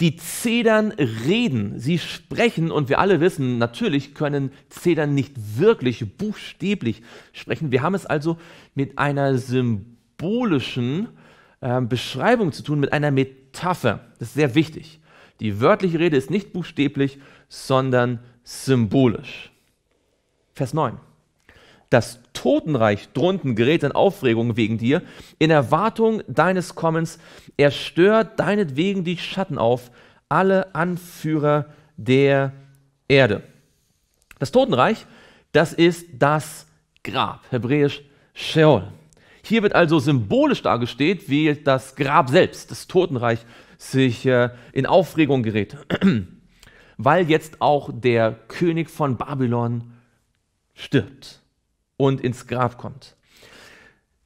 Die Zedern reden, sie sprechen und wir alle wissen, natürlich können Zedern nicht wirklich buchstäblich sprechen. Wir haben es also mit einer symbolischen äh, Beschreibung zu tun, mit einer Metapher. Das ist sehr wichtig. Die wörtliche Rede ist nicht buchstäblich, sondern symbolisch. Vers 9. Das Totenreich drunten gerät in Aufregung wegen dir, in Erwartung deines Kommens. Er stört deinetwegen die Schatten auf, alle Anführer der Erde. Das Totenreich, das ist das Grab, hebräisch Sheol. Hier wird also symbolisch dargestellt, wie das Grab selbst, das Totenreich, sich äh, in Aufregung gerät, weil jetzt auch der König von Babylon stirbt und ins Grab kommt.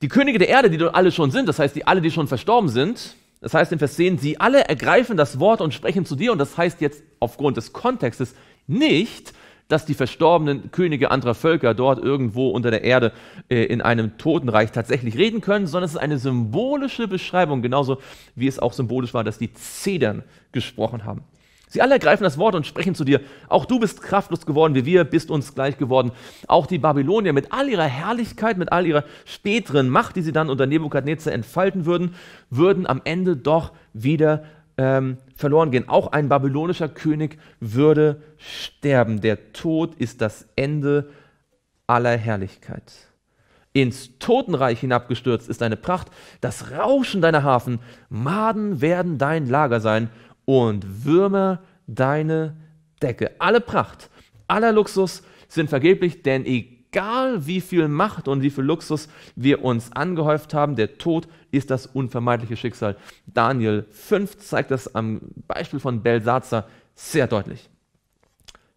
Die Könige der Erde, die dort alle schon sind, das heißt, die alle, die schon verstorben sind, das heißt in Vers 10, sie alle ergreifen das Wort und sprechen zu dir und das heißt jetzt aufgrund des Kontextes nicht, dass die verstorbenen Könige anderer Völker dort irgendwo unter der Erde äh, in einem Totenreich tatsächlich reden können, sondern es ist eine symbolische Beschreibung, genauso wie es auch symbolisch war, dass die Zedern gesprochen haben. Sie alle ergreifen das Wort und sprechen zu dir. Auch du bist kraftlos geworden, wie wir, bist uns gleich geworden. Auch die Babylonier mit all ihrer Herrlichkeit, mit all ihrer späteren Macht, die sie dann unter Nebukadnezar entfalten würden, würden am Ende doch wieder ähm, verloren gehen. Auch ein babylonischer König würde sterben. Der Tod ist das Ende aller Herrlichkeit. Ins Totenreich hinabgestürzt ist deine Pracht, das Rauschen deiner Hafen, Maden werden dein Lager sein und würme deine Decke. Alle Pracht, aller Luxus sind vergeblich, denn egal wie viel Macht und wie viel Luxus wir uns angehäuft haben, der Tod ist das unvermeidliche Schicksal. Daniel 5 zeigt das am Beispiel von Belsatzer sehr deutlich.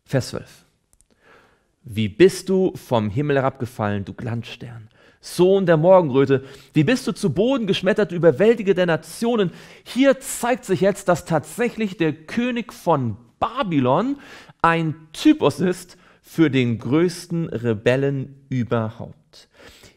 Vers 12. Wie bist du vom Himmel herabgefallen, du Glanzstern, Sohn der Morgenröte, wie bist du zu Boden geschmettert, überwältige der Nationen. Hier zeigt sich jetzt, dass tatsächlich der König von Babylon ein Typus ist für den größten Rebellen überhaupt.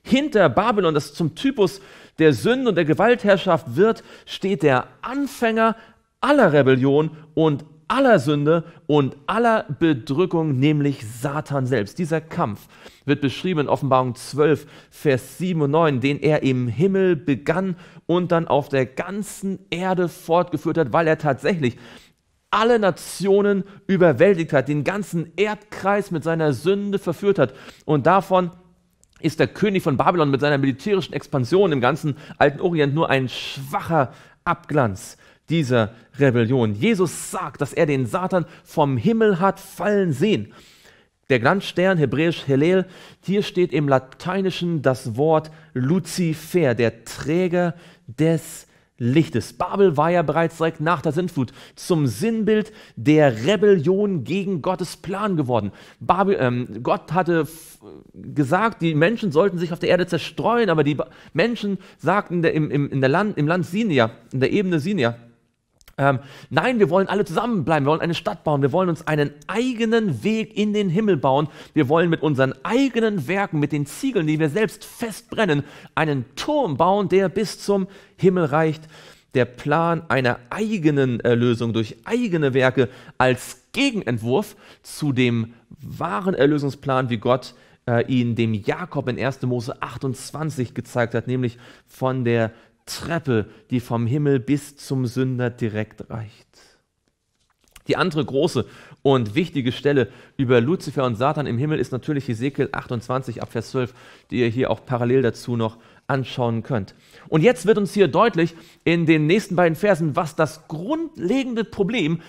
Hinter Babylon, das zum Typus der Sünde und der Gewaltherrschaft wird, steht der Anfänger aller Rebellion und aller Sünde und aller Bedrückung, nämlich Satan selbst. Dieser Kampf wird beschrieben in Offenbarung 12, Vers 7 und 9, den er im Himmel begann und dann auf der ganzen Erde fortgeführt hat, weil er tatsächlich alle Nationen überwältigt hat, den ganzen Erdkreis mit seiner Sünde verführt hat. Und davon ist der König von Babylon mit seiner militärischen Expansion im ganzen alten Orient nur ein schwacher Abglanz dieser Rebellion. Jesus sagt, dass er den Satan vom Himmel hat fallen sehen. Der Glanzstern, hebräisch Hillel, hier steht im Lateinischen das Wort Luzifer, der Träger des Lichtes. Babel war ja bereits direkt nach der Sintflut zum Sinnbild der Rebellion gegen Gottes Plan geworden. Babel, ähm, Gott hatte gesagt, die Menschen sollten sich auf der Erde zerstreuen, aber die ba Menschen sagten der, im, im, in der Land, im Land Sinia, in der Ebene Sinia, ähm, nein, wir wollen alle zusammenbleiben, wir wollen eine Stadt bauen, wir wollen uns einen eigenen Weg in den Himmel bauen, wir wollen mit unseren eigenen Werken, mit den Ziegeln, die wir selbst festbrennen, einen Turm bauen, der bis zum Himmel reicht. Der Plan einer eigenen Erlösung äh, durch eigene Werke als Gegenentwurf zu dem wahren Erlösungsplan, wie Gott äh, ihn dem Jakob in 1. Mose 28 gezeigt hat, nämlich von der Treppe, die vom Himmel bis zum Sünder direkt reicht. Die andere große und wichtige Stelle über Luzifer und Satan im Himmel ist natürlich Hesekiel 28 ab Vers 12, die ihr hier auch parallel dazu noch anschauen könnt. Und jetzt wird uns hier deutlich in den nächsten beiden Versen, was das grundlegende Problem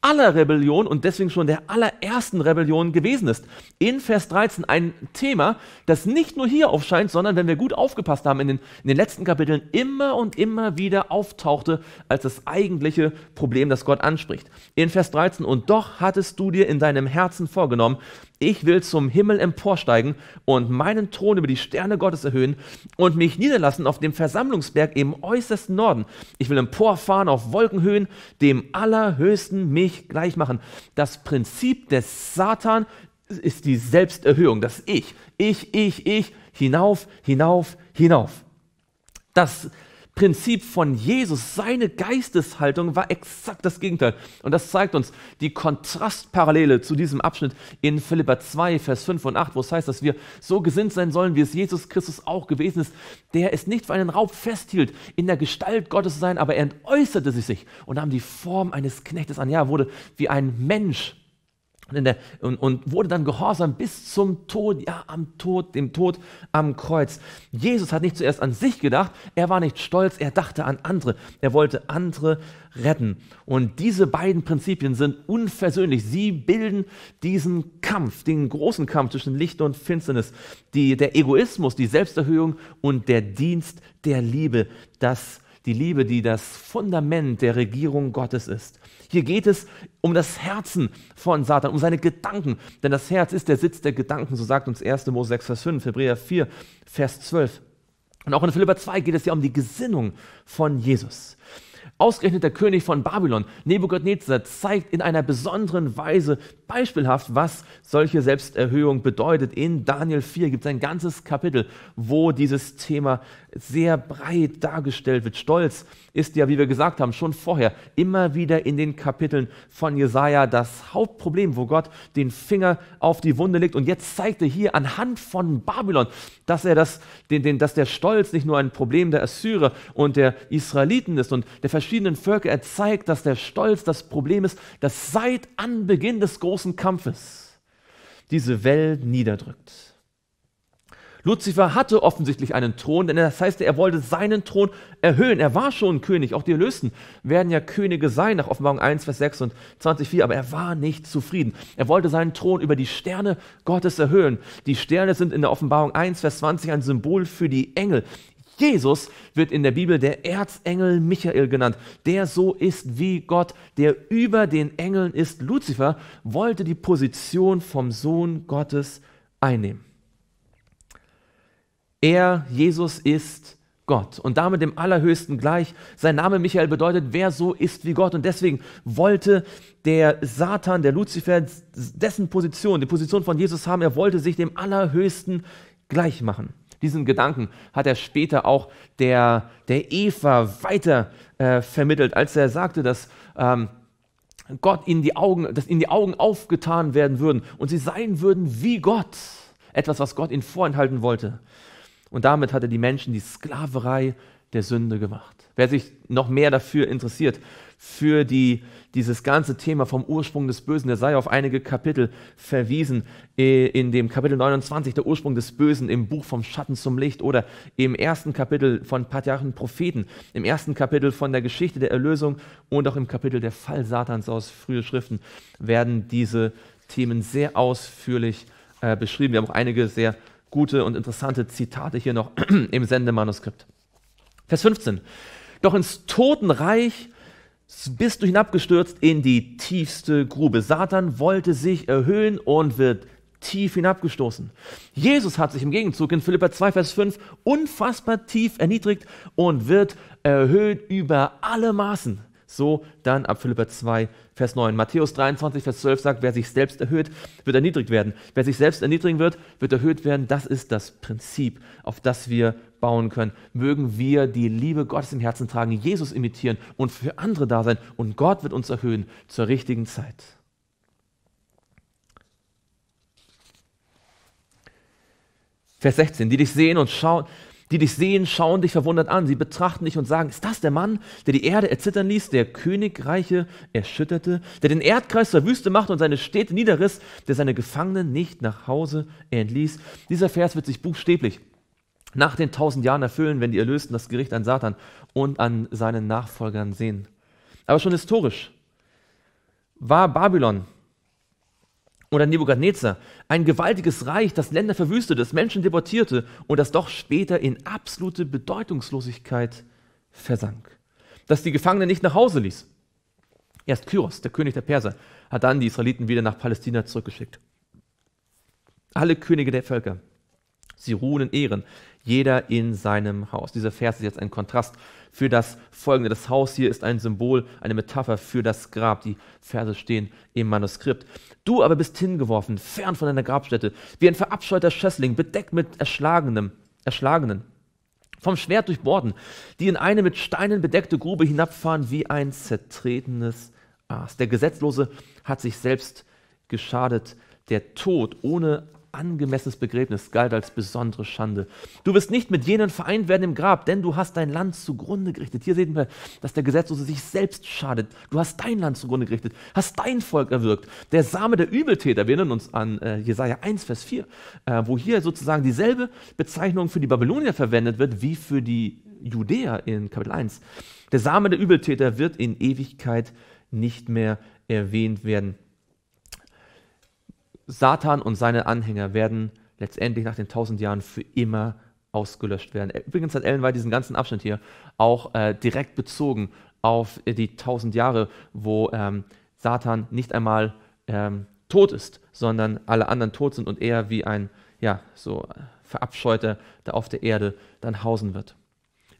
aller Rebellion und deswegen schon der allerersten Rebellion gewesen ist. In Vers 13 ein Thema, das nicht nur hier aufscheint, sondern wenn wir gut aufgepasst haben, in den, in den letzten Kapiteln immer und immer wieder auftauchte als das eigentliche Problem, das Gott anspricht. In Vers 13, und doch hattest du dir in deinem Herzen vorgenommen, ich will zum Himmel emporsteigen und meinen Thron über die Sterne Gottes erhöhen und mich niederlassen auf dem Versammlungsberg im äußersten Norden. Ich will emporfahren auf Wolkenhöhen, dem Allerhöchsten mich gleich machen. Das Prinzip des Satan ist die Selbsterhöhung, das Ich, ich, ich, ich, hinauf, hinauf, hinauf. Das Prinzip von Jesus, seine Geisteshaltung war exakt das Gegenteil. Und das zeigt uns die Kontrastparallele zu diesem Abschnitt in Philippa 2, Vers 5 und 8, wo es heißt, dass wir so gesinnt sein sollen, wie es Jesus Christus auch gewesen ist, der es nicht für einen Raub festhielt, in der Gestalt Gottes zu sein, aber er entäußerte sich und nahm die Form eines Knechtes an. Ja, wurde wie ein Mensch und, und, wurde dann gehorsam bis zum Tod, ja, am Tod, dem Tod am Kreuz. Jesus hat nicht zuerst an sich gedacht, er war nicht stolz, er dachte an andere, er wollte andere retten. Und diese beiden Prinzipien sind unversöhnlich. Sie bilden diesen Kampf, den großen Kampf zwischen Licht und Finsternis, die, der Egoismus, die Selbsterhöhung und der Dienst der Liebe, das die Liebe, die das Fundament der Regierung Gottes ist. Hier geht es um das Herzen von Satan, um seine Gedanken. Denn das Herz ist der Sitz der Gedanken, so sagt uns 1. Mose 6, Vers 5, Hebräer 4, Vers 12. Und auch in Philipper 2 geht es ja um die Gesinnung von Jesus. Ausgerechnet der König von Babylon, Nebukadnezar, zeigt in einer besonderen Weise beispielhaft, was solche Selbsterhöhung bedeutet. In Daniel 4 gibt es ein ganzes Kapitel, wo dieses Thema sehr breit dargestellt wird. Stolz ist ja, wie wir gesagt haben, schon vorher immer wieder in den Kapiteln von Jesaja das Hauptproblem, wo Gott den Finger auf die Wunde legt. Und jetzt zeigt er hier anhand von Babylon, dass er das, den, den, dass der Stolz nicht nur ein Problem der Assyrer und der Israeliten ist und der verschiedenen Völker. Er zeigt, dass der Stolz das Problem ist, das seit Anbeginn des großen Kampfes diese Welt niederdrückt. Luzifer hatte offensichtlich einen Thron, denn das heißt, er wollte seinen Thron erhöhen. Er war schon König. Auch die Erlösten werden ja Könige sein, nach Offenbarung 1, Vers 6 und 20, 4. Aber er war nicht zufrieden. Er wollte seinen Thron über die Sterne Gottes erhöhen. Die Sterne sind in der Offenbarung 1, Vers 20 ein Symbol für die Engel. Jesus wird in der Bibel der Erzengel Michael genannt, der so ist wie Gott, der über den Engeln ist. Luzifer wollte die Position vom Sohn Gottes einnehmen. Er, Jesus, ist Gott und damit dem Allerhöchsten gleich. Sein Name Michael bedeutet, wer so ist wie Gott. Und deswegen wollte der Satan, der Luzifer, dessen Position, die Position von Jesus haben, er wollte sich dem Allerhöchsten gleich machen. Diesen Gedanken hat er später auch der, der Eva weiter äh, vermittelt, als er sagte, dass ähm, Gott ihnen die Augen, dass ihnen die Augen aufgetan werden würden und sie sein würden wie Gott. Etwas, was Gott ihnen vorenthalten wollte. Und damit hat er die Menschen die Sklaverei der Sünde gemacht. Wer sich noch mehr dafür interessiert, für die, dieses ganze Thema vom Ursprung des Bösen, der sei auf einige Kapitel verwiesen, äh, in dem Kapitel 29, der Ursprung des Bösen, im Buch vom Schatten zum Licht oder im ersten Kapitel von Patriarchen Propheten, im ersten Kapitel von der Geschichte der Erlösung und auch im Kapitel der Fall Satans aus frühen Schriften werden diese Themen sehr ausführlich äh, beschrieben. Wir haben auch einige sehr gute und interessante Zitate hier noch im Sendemanuskript. Vers 15. Doch ins Totenreich bist du hinabgestürzt in die tiefste Grube. Satan wollte sich erhöhen und wird tief hinabgestoßen. Jesus hat sich im Gegenzug in Philippa 2, Vers 5 unfassbar tief erniedrigt und wird erhöht über alle Maßen. So dann ab Philippa 2, Vers 9. Matthäus 23, Vers 12 sagt, wer sich selbst erhöht, wird erniedrigt werden. Wer sich selbst erniedrigen wird, wird erhöht werden. Das ist das Prinzip, auf das wir bauen können. Mögen wir die Liebe Gottes im Herzen tragen, Jesus imitieren und für andere da sein. Und Gott wird uns erhöhen zur richtigen Zeit. Vers 16, die dich sehen und schauen, die dich sehen, schauen dich verwundert an. Sie betrachten dich und sagen, ist das der Mann, der die Erde erzittern ließ, der Königreiche erschütterte, der den Erdkreis zur Wüste machte und seine Städte niederriss, der seine Gefangenen nicht nach Hause entließ? Dieser Vers wird sich buchstäblich nach den tausend Jahren erfüllen, wenn die Erlösten das Gericht an Satan und an seinen Nachfolgern sehen. Aber schon historisch war Babylon oder Nebukadnezar, ein gewaltiges Reich, das Länder verwüstete, das Menschen deportierte und das doch später in absolute Bedeutungslosigkeit versank. Dass die Gefangenen nicht nach Hause ließ. Erst Kyros, der König der Perser, hat dann die Israeliten wieder nach Palästina zurückgeschickt. Alle Könige der Völker, sie ruhen in Ehren jeder in seinem Haus. Dieser Vers ist jetzt ein Kontrast für das folgende. Das Haus hier ist ein Symbol, eine Metapher für das Grab. Die Verse stehen im Manuskript. Du aber bist hingeworfen, fern von deiner Grabstätte, wie ein verabscheuter Schössling, bedeckt mit Erschlagenem, Erschlagenen. Vom Schwert durchbohrten, die in eine mit Steinen bedeckte Grube hinabfahren wie ein zertretenes Aas. Der Gesetzlose hat sich selbst geschadet. Der Tod ohne angemessenes Begräbnis galt als besondere Schande. Du wirst nicht mit jenen vereint werden im Grab, denn du hast dein Land zugrunde gerichtet. Hier sehen wir, dass der Gesetzlose sich selbst schadet. Du hast dein Land zugrunde gerichtet, hast dein Volk erwirkt. Der Same der Übeltäter, wir erinnern uns an äh, Jesaja 1, Vers 4, äh, wo hier sozusagen dieselbe Bezeichnung für die Babylonier verwendet wird wie für die Judäer in Kapitel 1. Der Same der Übeltäter wird in Ewigkeit nicht mehr erwähnt werden. Satan und seine Anhänger werden letztendlich nach den tausend Jahren für immer ausgelöscht werden. Äh, übrigens hat Ellen White diesen ganzen Abschnitt hier auch äh, direkt bezogen auf äh, die tausend Jahre, wo ähm, Satan nicht einmal ähm, tot ist, sondern alle anderen tot sind und er wie ein ja, so äh, Verabscheuter da auf der Erde dann hausen wird.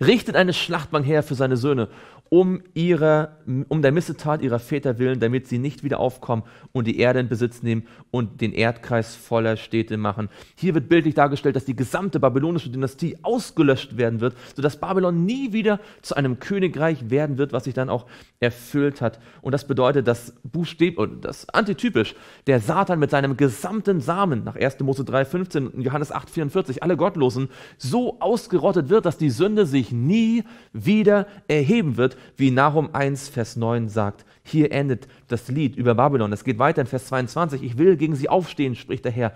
Richtet eine Schlachtbank her für seine Söhne um, ihre, um der Missetat ihrer Väter willen, damit sie nicht wieder aufkommen und die Erde in Besitz nehmen und den Erdkreis voller Städte machen. Hier wird bildlich dargestellt, dass die gesamte babylonische Dynastie ausgelöscht werden wird, sodass Babylon nie wieder zu einem Königreich werden wird, was sich dann auch erfüllt hat. Und das bedeutet, dass buchstäblich, das antitypisch, der Satan mit seinem gesamten Samen nach 1. Mose 3,15 und Johannes 8,44 alle Gottlosen so ausgerottet wird, dass die Sünde sich nie wieder erheben wird wie Nahum 1, Vers 9 sagt. Hier endet das Lied über Babylon. Es geht weiter in Vers 22. Ich will gegen sie aufstehen, spricht der Herr,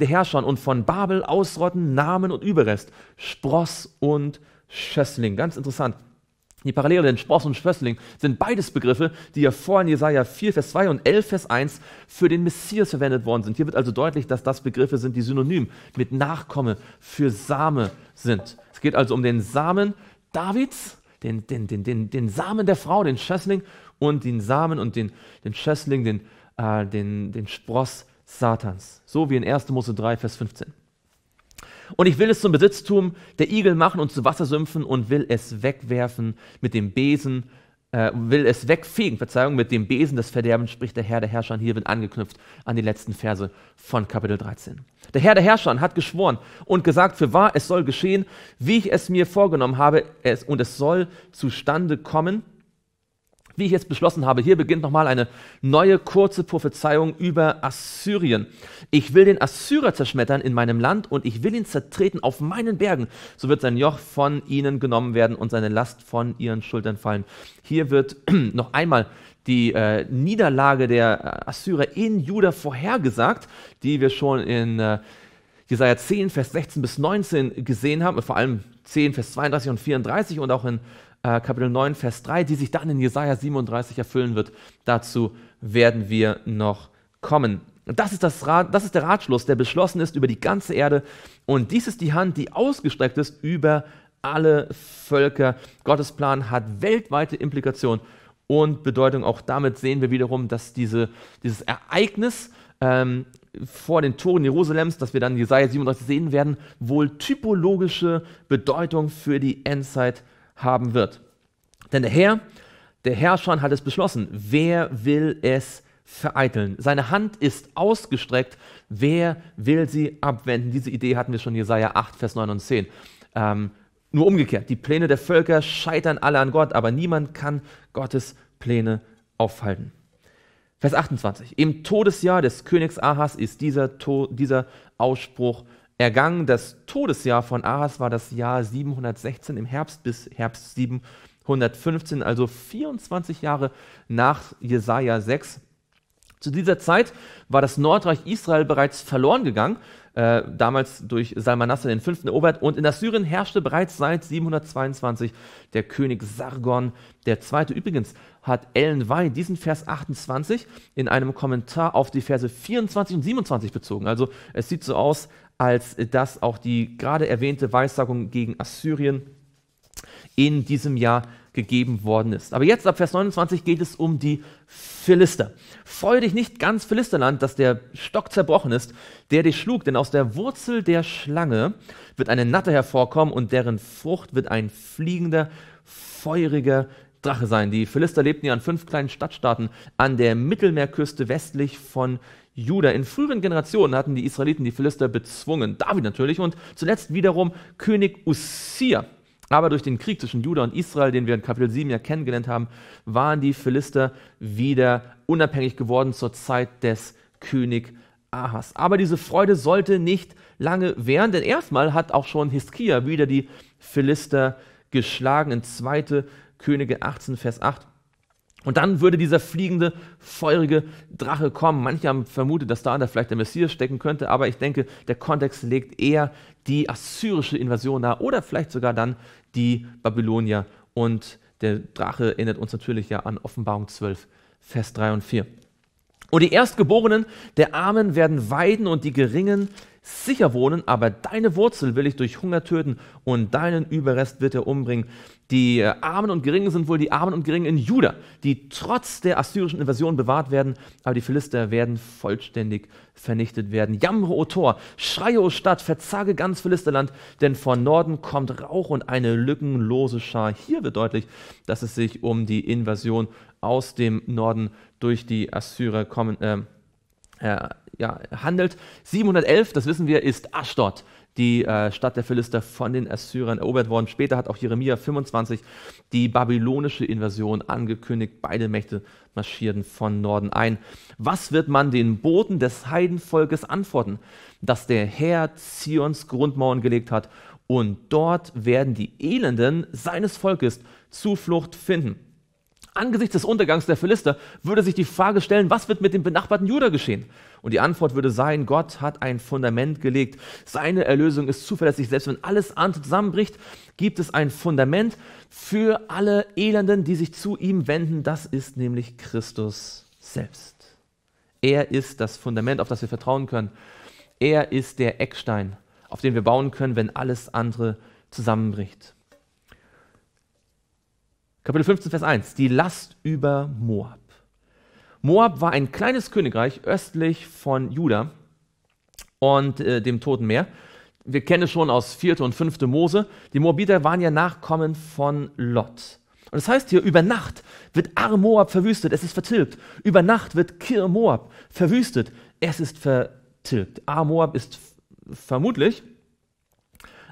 der Herrscher, und von Babel ausrotten Namen und Überrest, Spross und Schössling. Ganz interessant. Die Parallele, denn Spross und Schössling sind beides Begriffe, die ja vorhin Jesaja 4, Vers 2 und 11, Vers 1 für den Messias verwendet worden sind. Hier wird also deutlich, dass das Begriffe sind, die synonym mit Nachkomme für Same sind. Es geht also um den Samen Davids den, den, den, den, den Samen der Frau, den Schössling und den Samen und den, den Schössling, den, äh, den, den Spross Satans. So wie in 1. Mose 3, Vers 15. Und ich will es zum Besitztum der Igel machen und zu Wassersümpfen und will es wegwerfen mit dem Besen, äh, will es wegfegen, Verzeihung, mit dem Besen des Verderbens, spricht der Herr der Herrscher. Und hier wird angeknüpft an die letzten Verse von Kapitel 13. Der Herr der Herrscher hat geschworen und gesagt, für wahr, es soll geschehen, wie ich es mir vorgenommen habe, es, und es soll zustande kommen, wie ich es beschlossen habe. Hier beginnt nochmal eine neue kurze Prophezeiung über Assyrien. Ich will den Assyrer zerschmettern in meinem Land und ich will ihn zertreten auf meinen Bergen. So wird sein Joch von ihnen genommen werden und seine Last von ihren Schultern fallen. Hier wird noch einmal die äh, Niederlage der äh, Assyrer in Juda vorhergesagt, die wir schon in äh, Jesaja 10, Vers 16 bis 19 gesehen haben, vor allem 10, Vers 32 und 34 und auch in äh, Kapitel 9, Vers 3, die sich dann in Jesaja 37 erfüllen wird. Dazu werden wir noch kommen. Das ist, das, das ist der Ratschluss, der beschlossen ist über die ganze Erde. Und dies ist die Hand, die ausgestreckt ist über alle Völker. Gottes Plan hat weltweite Implikationen und Bedeutung. Auch damit sehen wir wiederum, dass diese, dieses Ereignis ähm, vor den Toren Jerusalems, das wir dann in Jesaja 37 sehen werden, wohl typologische Bedeutung für die Endzeit haben wird. Denn der Herr, der Herrscher hat es beschlossen. Wer will es vereiteln? Seine Hand ist ausgestreckt. Wer will sie abwenden? Diese Idee hatten wir schon in Jesaja 8, Vers 9 und 10. Ähm, nur umgekehrt, die Pläne der Völker scheitern alle an Gott, aber niemand kann Gottes Pläne aufhalten. Vers 28. Im Todesjahr des Königs Ahas ist dieser, dieser Ausspruch ergangen. Das Todesjahr von Ahas war das Jahr 716 im Herbst bis Herbst 715, also 24 Jahre nach Jesaja 6. Zu dieser Zeit war das Nordreich Israel bereits verloren gegangen, äh, damals durch Salmanasse den fünften erobert, und in Assyrien herrschte bereits seit 722 der König Sargon II. Übrigens hat Ellen White diesen Vers 28 in einem Kommentar auf die Verse 24 und 27 bezogen. Also es sieht so aus, als dass auch die gerade erwähnte Weissagung gegen Assyrien in diesem Jahr gegeben worden ist. Aber jetzt ab Vers 29 geht es um die Philister. Freue dich nicht ganz Philisterland, dass der Stock zerbrochen ist, der dich schlug, denn aus der Wurzel der Schlange wird eine Natte hervorkommen und deren Frucht wird ein fliegender, feuriger Drache sein. Die Philister lebten ja an fünf kleinen Stadtstaaten an der Mittelmeerküste westlich von Juda. In früheren Generationen hatten die Israeliten die Philister bezwungen. David natürlich und zuletzt wiederum König Ussia aber durch den Krieg zwischen Juda und Israel, den wir in Kapitel 7 ja kennengelernt haben, waren die Philister wieder unabhängig geworden zur Zeit des König Ahas. Aber diese Freude sollte nicht lange währen, denn erstmal hat auch schon Hiskia wieder die Philister geschlagen in 2. Könige 18, Vers 8. Und dann würde dieser fliegende, feurige Drache kommen. Manche haben vermutet, dass da vielleicht der Messias stecken könnte, aber ich denke, der Kontext legt eher die assyrische Invasion nahe oder vielleicht sogar dann die Babylonier. Und der Drache erinnert uns natürlich ja an Offenbarung 12, Vers 3 und 4. Und die Erstgeborenen der Armen werden weiden und die Geringen sicher wohnen, aber deine Wurzel will ich durch Hunger töten und deinen Überrest wird er umbringen. Die äh, Armen und Geringen sind wohl die Armen und Geringen in Juda, die trotz der assyrischen Invasion bewahrt werden, aber die Philister werden vollständig vernichtet werden. Jamre, O Tor, schreie, O Stadt, verzage ganz Philisterland, denn von Norden kommt Rauch und eine lückenlose Schar. Hier wird deutlich, dass es sich um die Invasion aus dem Norden durch die Assyrer kommen, äh, äh, ja, handelt. 711, das wissen wir, ist Ashdod, die äh, Stadt der Philister von den Assyrern erobert worden. Später hat auch Jeremia 25 die babylonische Invasion angekündigt. Beide Mächte marschierten von Norden ein. Was wird man den Boten des Heidenvolkes antworten, dass der Herr Zions Grundmauern gelegt hat und dort werden die Elenden seines Volkes Zuflucht finden? Angesichts des Untergangs der Philister würde sich die Frage stellen, was wird mit dem benachbarten Juda geschehen? Und die Antwort würde sein, Gott hat ein Fundament gelegt. Seine Erlösung ist zuverlässig. Selbst wenn alles andere zusammenbricht, gibt es ein Fundament für alle Elenden, die sich zu ihm wenden. Das ist nämlich Christus selbst. Er ist das Fundament, auf das wir vertrauen können. Er ist der Eckstein, auf den wir bauen können, wenn alles andere zusammenbricht. Kapitel 15, Vers 1, die Last über Moab. Moab war ein kleines Königreich östlich von Juda und äh, dem Toten Meer. Wir kennen es schon aus 4. und 5. Mose. Die Moabiter waren ja Nachkommen von Lot. Und das heißt hier, über Nacht wird Ar Moab verwüstet, es ist vertilgt. Über Nacht wird Kir Moab verwüstet, es ist vertilgt. Ar Moab ist vermutlich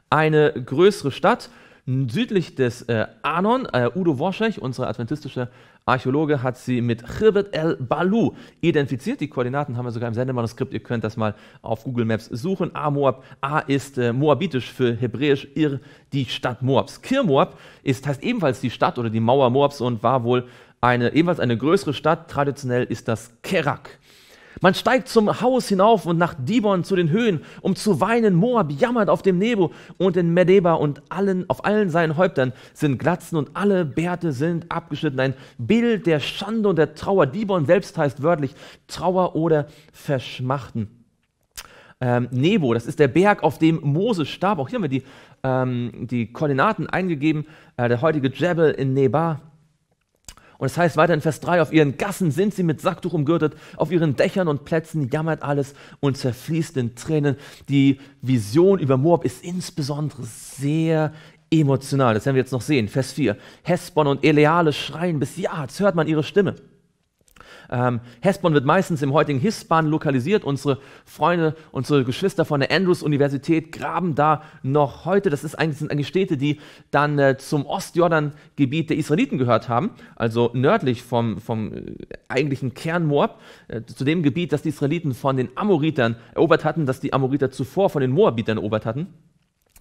eine größere Stadt Südlich des äh, Anon, äh, Udo Worschech, unser adventistischer Archäologe, hat sie mit Khirbet el Balu identifiziert. Die Koordinaten haben wir sogar im Sendemanuskript. Ihr könnt das mal auf Google Maps suchen. A-Moab, A ist äh, moabitisch für hebräisch Ir, die Stadt Moabs. Kir Moab ist, heißt ebenfalls die Stadt oder die Mauer Moabs und war wohl eine, ebenfalls eine größere Stadt. Traditionell ist das Kerak man steigt zum Haus hinauf und nach Dibon zu den Höhen, um zu weinen. Moab jammert auf dem Nebo und in Medeba und allen, auf allen seinen Häuptern sind Glatzen und alle Bärte sind abgeschnitten. Ein Bild der Schande und der Trauer. Dibon selbst heißt wörtlich Trauer oder Verschmachten. Ähm, Nebo, das ist der Berg, auf dem Moses starb. Auch hier haben wir die, ähm, die Koordinaten eingegeben. Äh, der heutige Jebel in Nebar. Und es das heißt weiter in Vers 3, auf ihren Gassen sind sie mit Sacktuch umgürtet, auf ihren Dächern und Plätzen jammert alles und zerfließt in Tränen. Die Vision über Moab ist insbesondere sehr emotional. Das werden wir jetzt noch sehen. Vers 4. Hesbon und Eleale schreien bis Jaaz, hört man ihre Stimme. Ähm, Hesbon wird meistens im heutigen Hispan lokalisiert. Unsere Freunde, unsere Geschwister von der Andrews-Universität graben da noch heute. Das ist eigentlich, sind eigentlich Städte, die dann äh, zum Ostjordan-Gebiet der Israeliten gehört haben, also nördlich vom, vom äh, eigentlichen Kern Moab, äh, zu dem Gebiet, das die Israeliten von den Amoritern erobert hatten, das die Amoriter zuvor von den Moabitern erobert hatten.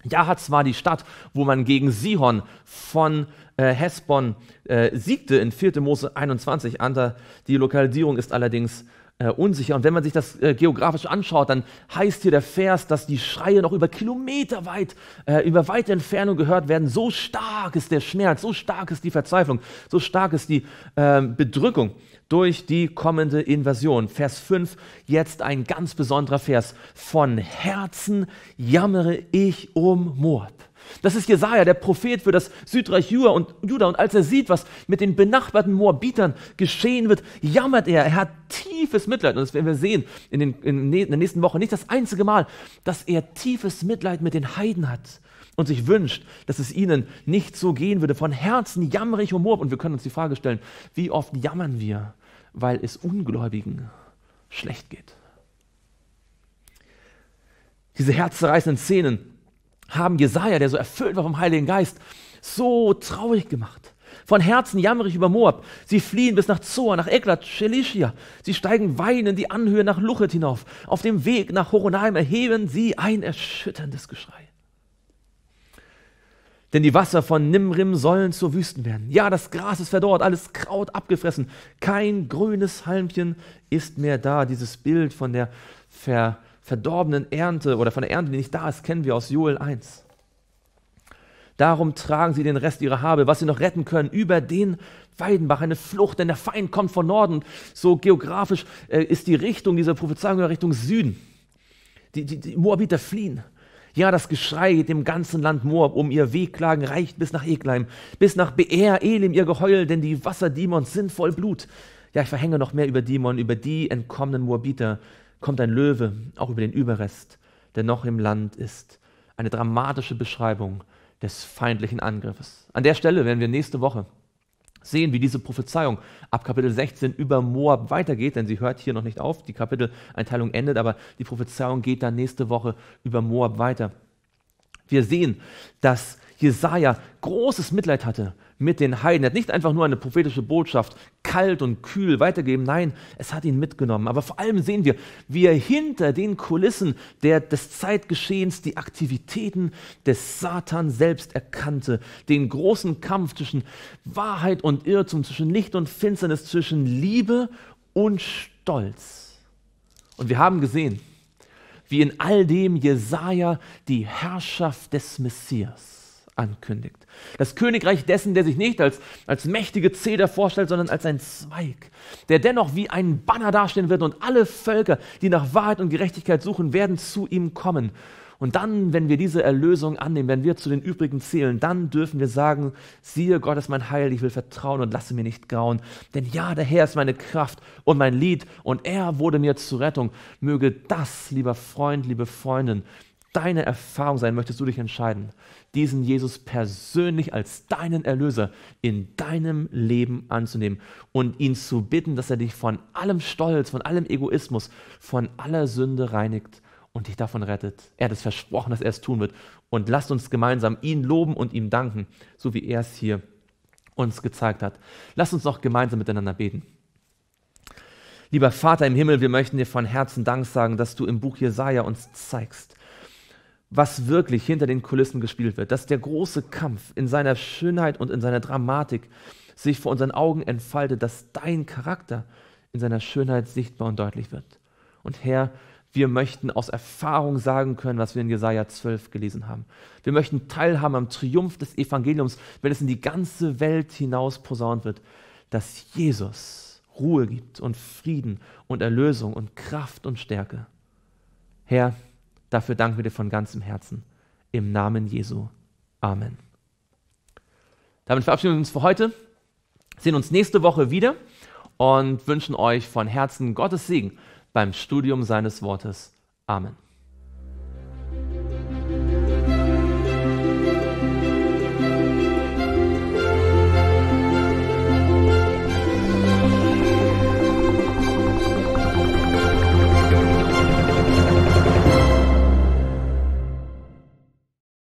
Ja, hat zwar die Stadt, wo man gegen Sihon von äh, Hesbon äh, siegte in 4. Mose 21 an, die Lokalisierung ist allerdings äh, unsicher. Und wenn man sich das äh, geografisch anschaut, dann heißt hier der Vers, dass die Schreie noch über Kilometer weit, äh, über weite Entfernung gehört werden. So stark ist der Schmerz, so stark ist die Verzweiflung, so stark ist die ähm, Bedrückung durch die kommende Invasion. Vers 5, jetzt ein ganz besonderer Vers. Von Herzen jammere ich um Mord. Das ist Jesaja, der Prophet für das Südreich Juda und, Juda. und als er sieht, was mit den benachbarten Moabitern geschehen wird, jammert er. Er hat tiefes Mitleid. Und das werden wir sehen in, den, in der nächsten Woche. Nicht das einzige Mal, dass er tiefes Mitleid mit den Heiden hat und sich wünscht, dass es ihnen nicht so gehen würde. Von Herzen jammere ich um Moab. Und wir können uns die Frage stellen, wie oft jammern wir, weil es Ungläubigen schlecht geht. Diese herzzerreißenden Szenen haben Jesaja, der so erfüllt war vom Heiligen Geist, so traurig gemacht. Von Herzen jammere ich über Moab. Sie fliehen bis nach Zoar, nach Eklat, Shelischia. Sie steigen weinend die Anhöhe nach Luchet hinauf. Auf dem Weg nach Horonaim erheben sie ein erschütterndes Geschrei. Denn die Wasser von Nimrim sollen zur Wüsten werden. Ja, das Gras ist verdorrt, alles Kraut abgefressen. Kein grünes Halmchen ist mehr da. Dieses Bild von der Ver verdorbenen Ernte oder von der Ernte, die nicht da ist, kennen wir aus Joel 1. Darum tragen sie den Rest ihrer Habe, was sie noch retten können, über den Weidenbach, eine Flucht, denn der Feind kommt von Norden. So geografisch äh, ist die Richtung dieser Prophezeiung Richtung Süden. Die, die, die Moabiter fliehen. Ja, das Geschrei dem ganzen Land Moab um. Ihr Wehklagen reicht bis nach Eglaim, bis nach Beer, Elim, ihr Geheul, denn die Wasser sind voll Blut. Ja, ich verhänge noch mehr über Dimon, über die entkommenen Moabiter, kommt ein Löwe auch über den Überrest, der noch im Land ist. Eine dramatische Beschreibung des feindlichen Angriffes. An der Stelle werden wir nächste Woche sehen, wie diese Prophezeiung ab Kapitel 16 über Moab weitergeht, denn sie hört hier noch nicht auf, die Kapiteleinteilung endet, aber die Prophezeiung geht dann nächste Woche über Moab weiter. Wir sehen, dass Jesaja großes Mitleid hatte mit den Heiden. Er hat nicht einfach nur eine prophetische Botschaft kalt und kühl weitergegeben, nein, es hat ihn mitgenommen. Aber vor allem sehen wir, wie er hinter den Kulissen der, des Zeitgeschehens die Aktivitäten des Satan selbst erkannte, den großen Kampf zwischen Wahrheit und Irrtum, zwischen Licht und Finsternis, zwischen Liebe und Stolz. Und wir haben gesehen, wie in all dem Jesaja die Herrschaft des Messias ankündigt. Das Königreich dessen, der sich nicht als, als mächtige Zeder vorstellt, sondern als ein Zweig, der dennoch wie ein Banner dastehen wird und alle Völker, die nach Wahrheit und Gerechtigkeit suchen, werden zu ihm kommen. Und dann, wenn wir diese Erlösung annehmen, wenn wir zu den übrigen zählen, dann dürfen wir sagen, siehe, Gott ist mein Heil, ich will vertrauen und lasse mir nicht grauen. Denn ja, der Herr ist meine Kraft und mein Lied und er wurde mir zur Rettung. Möge das, lieber Freund, liebe Freundin, deine Erfahrung sein, möchtest du dich entscheiden, diesen Jesus persönlich als deinen Erlöser in deinem Leben anzunehmen und ihn zu bitten, dass er dich von allem Stolz, von allem Egoismus, von aller Sünde reinigt und dich davon rettet. Er hat es versprochen, dass er es tun wird. Und lasst uns gemeinsam ihn loben und ihm danken, so wie er es hier uns gezeigt hat. Lasst uns noch gemeinsam miteinander beten. Lieber Vater im Himmel, wir möchten dir von Herzen Dank sagen, dass du im Buch Jesaja uns zeigst, was wirklich hinter den Kulissen gespielt wird, dass der große Kampf in seiner Schönheit und in seiner Dramatik sich vor unseren Augen entfaltet, dass dein Charakter in seiner Schönheit sichtbar und deutlich wird. Und Herr, wir möchten aus Erfahrung sagen können, was wir in Jesaja 12 gelesen haben. Wir möchten teilhaben am Triumph des Evangeliums, wenn es in die ganze Welt hinaus posaunt wird, dass Jesus Ruhe gibt und Frieden und Erlösung und Kraft und Stärke. Herr, Dafür danken wir dir von ganzem Herzen. Im Namen Jesu. Amen. Damit verabschieden wir uns für heute, sehen uns nächste Woche wieder und wünschen euch von Herzen Gottes Segen beim Studium seines Wortes. Amen.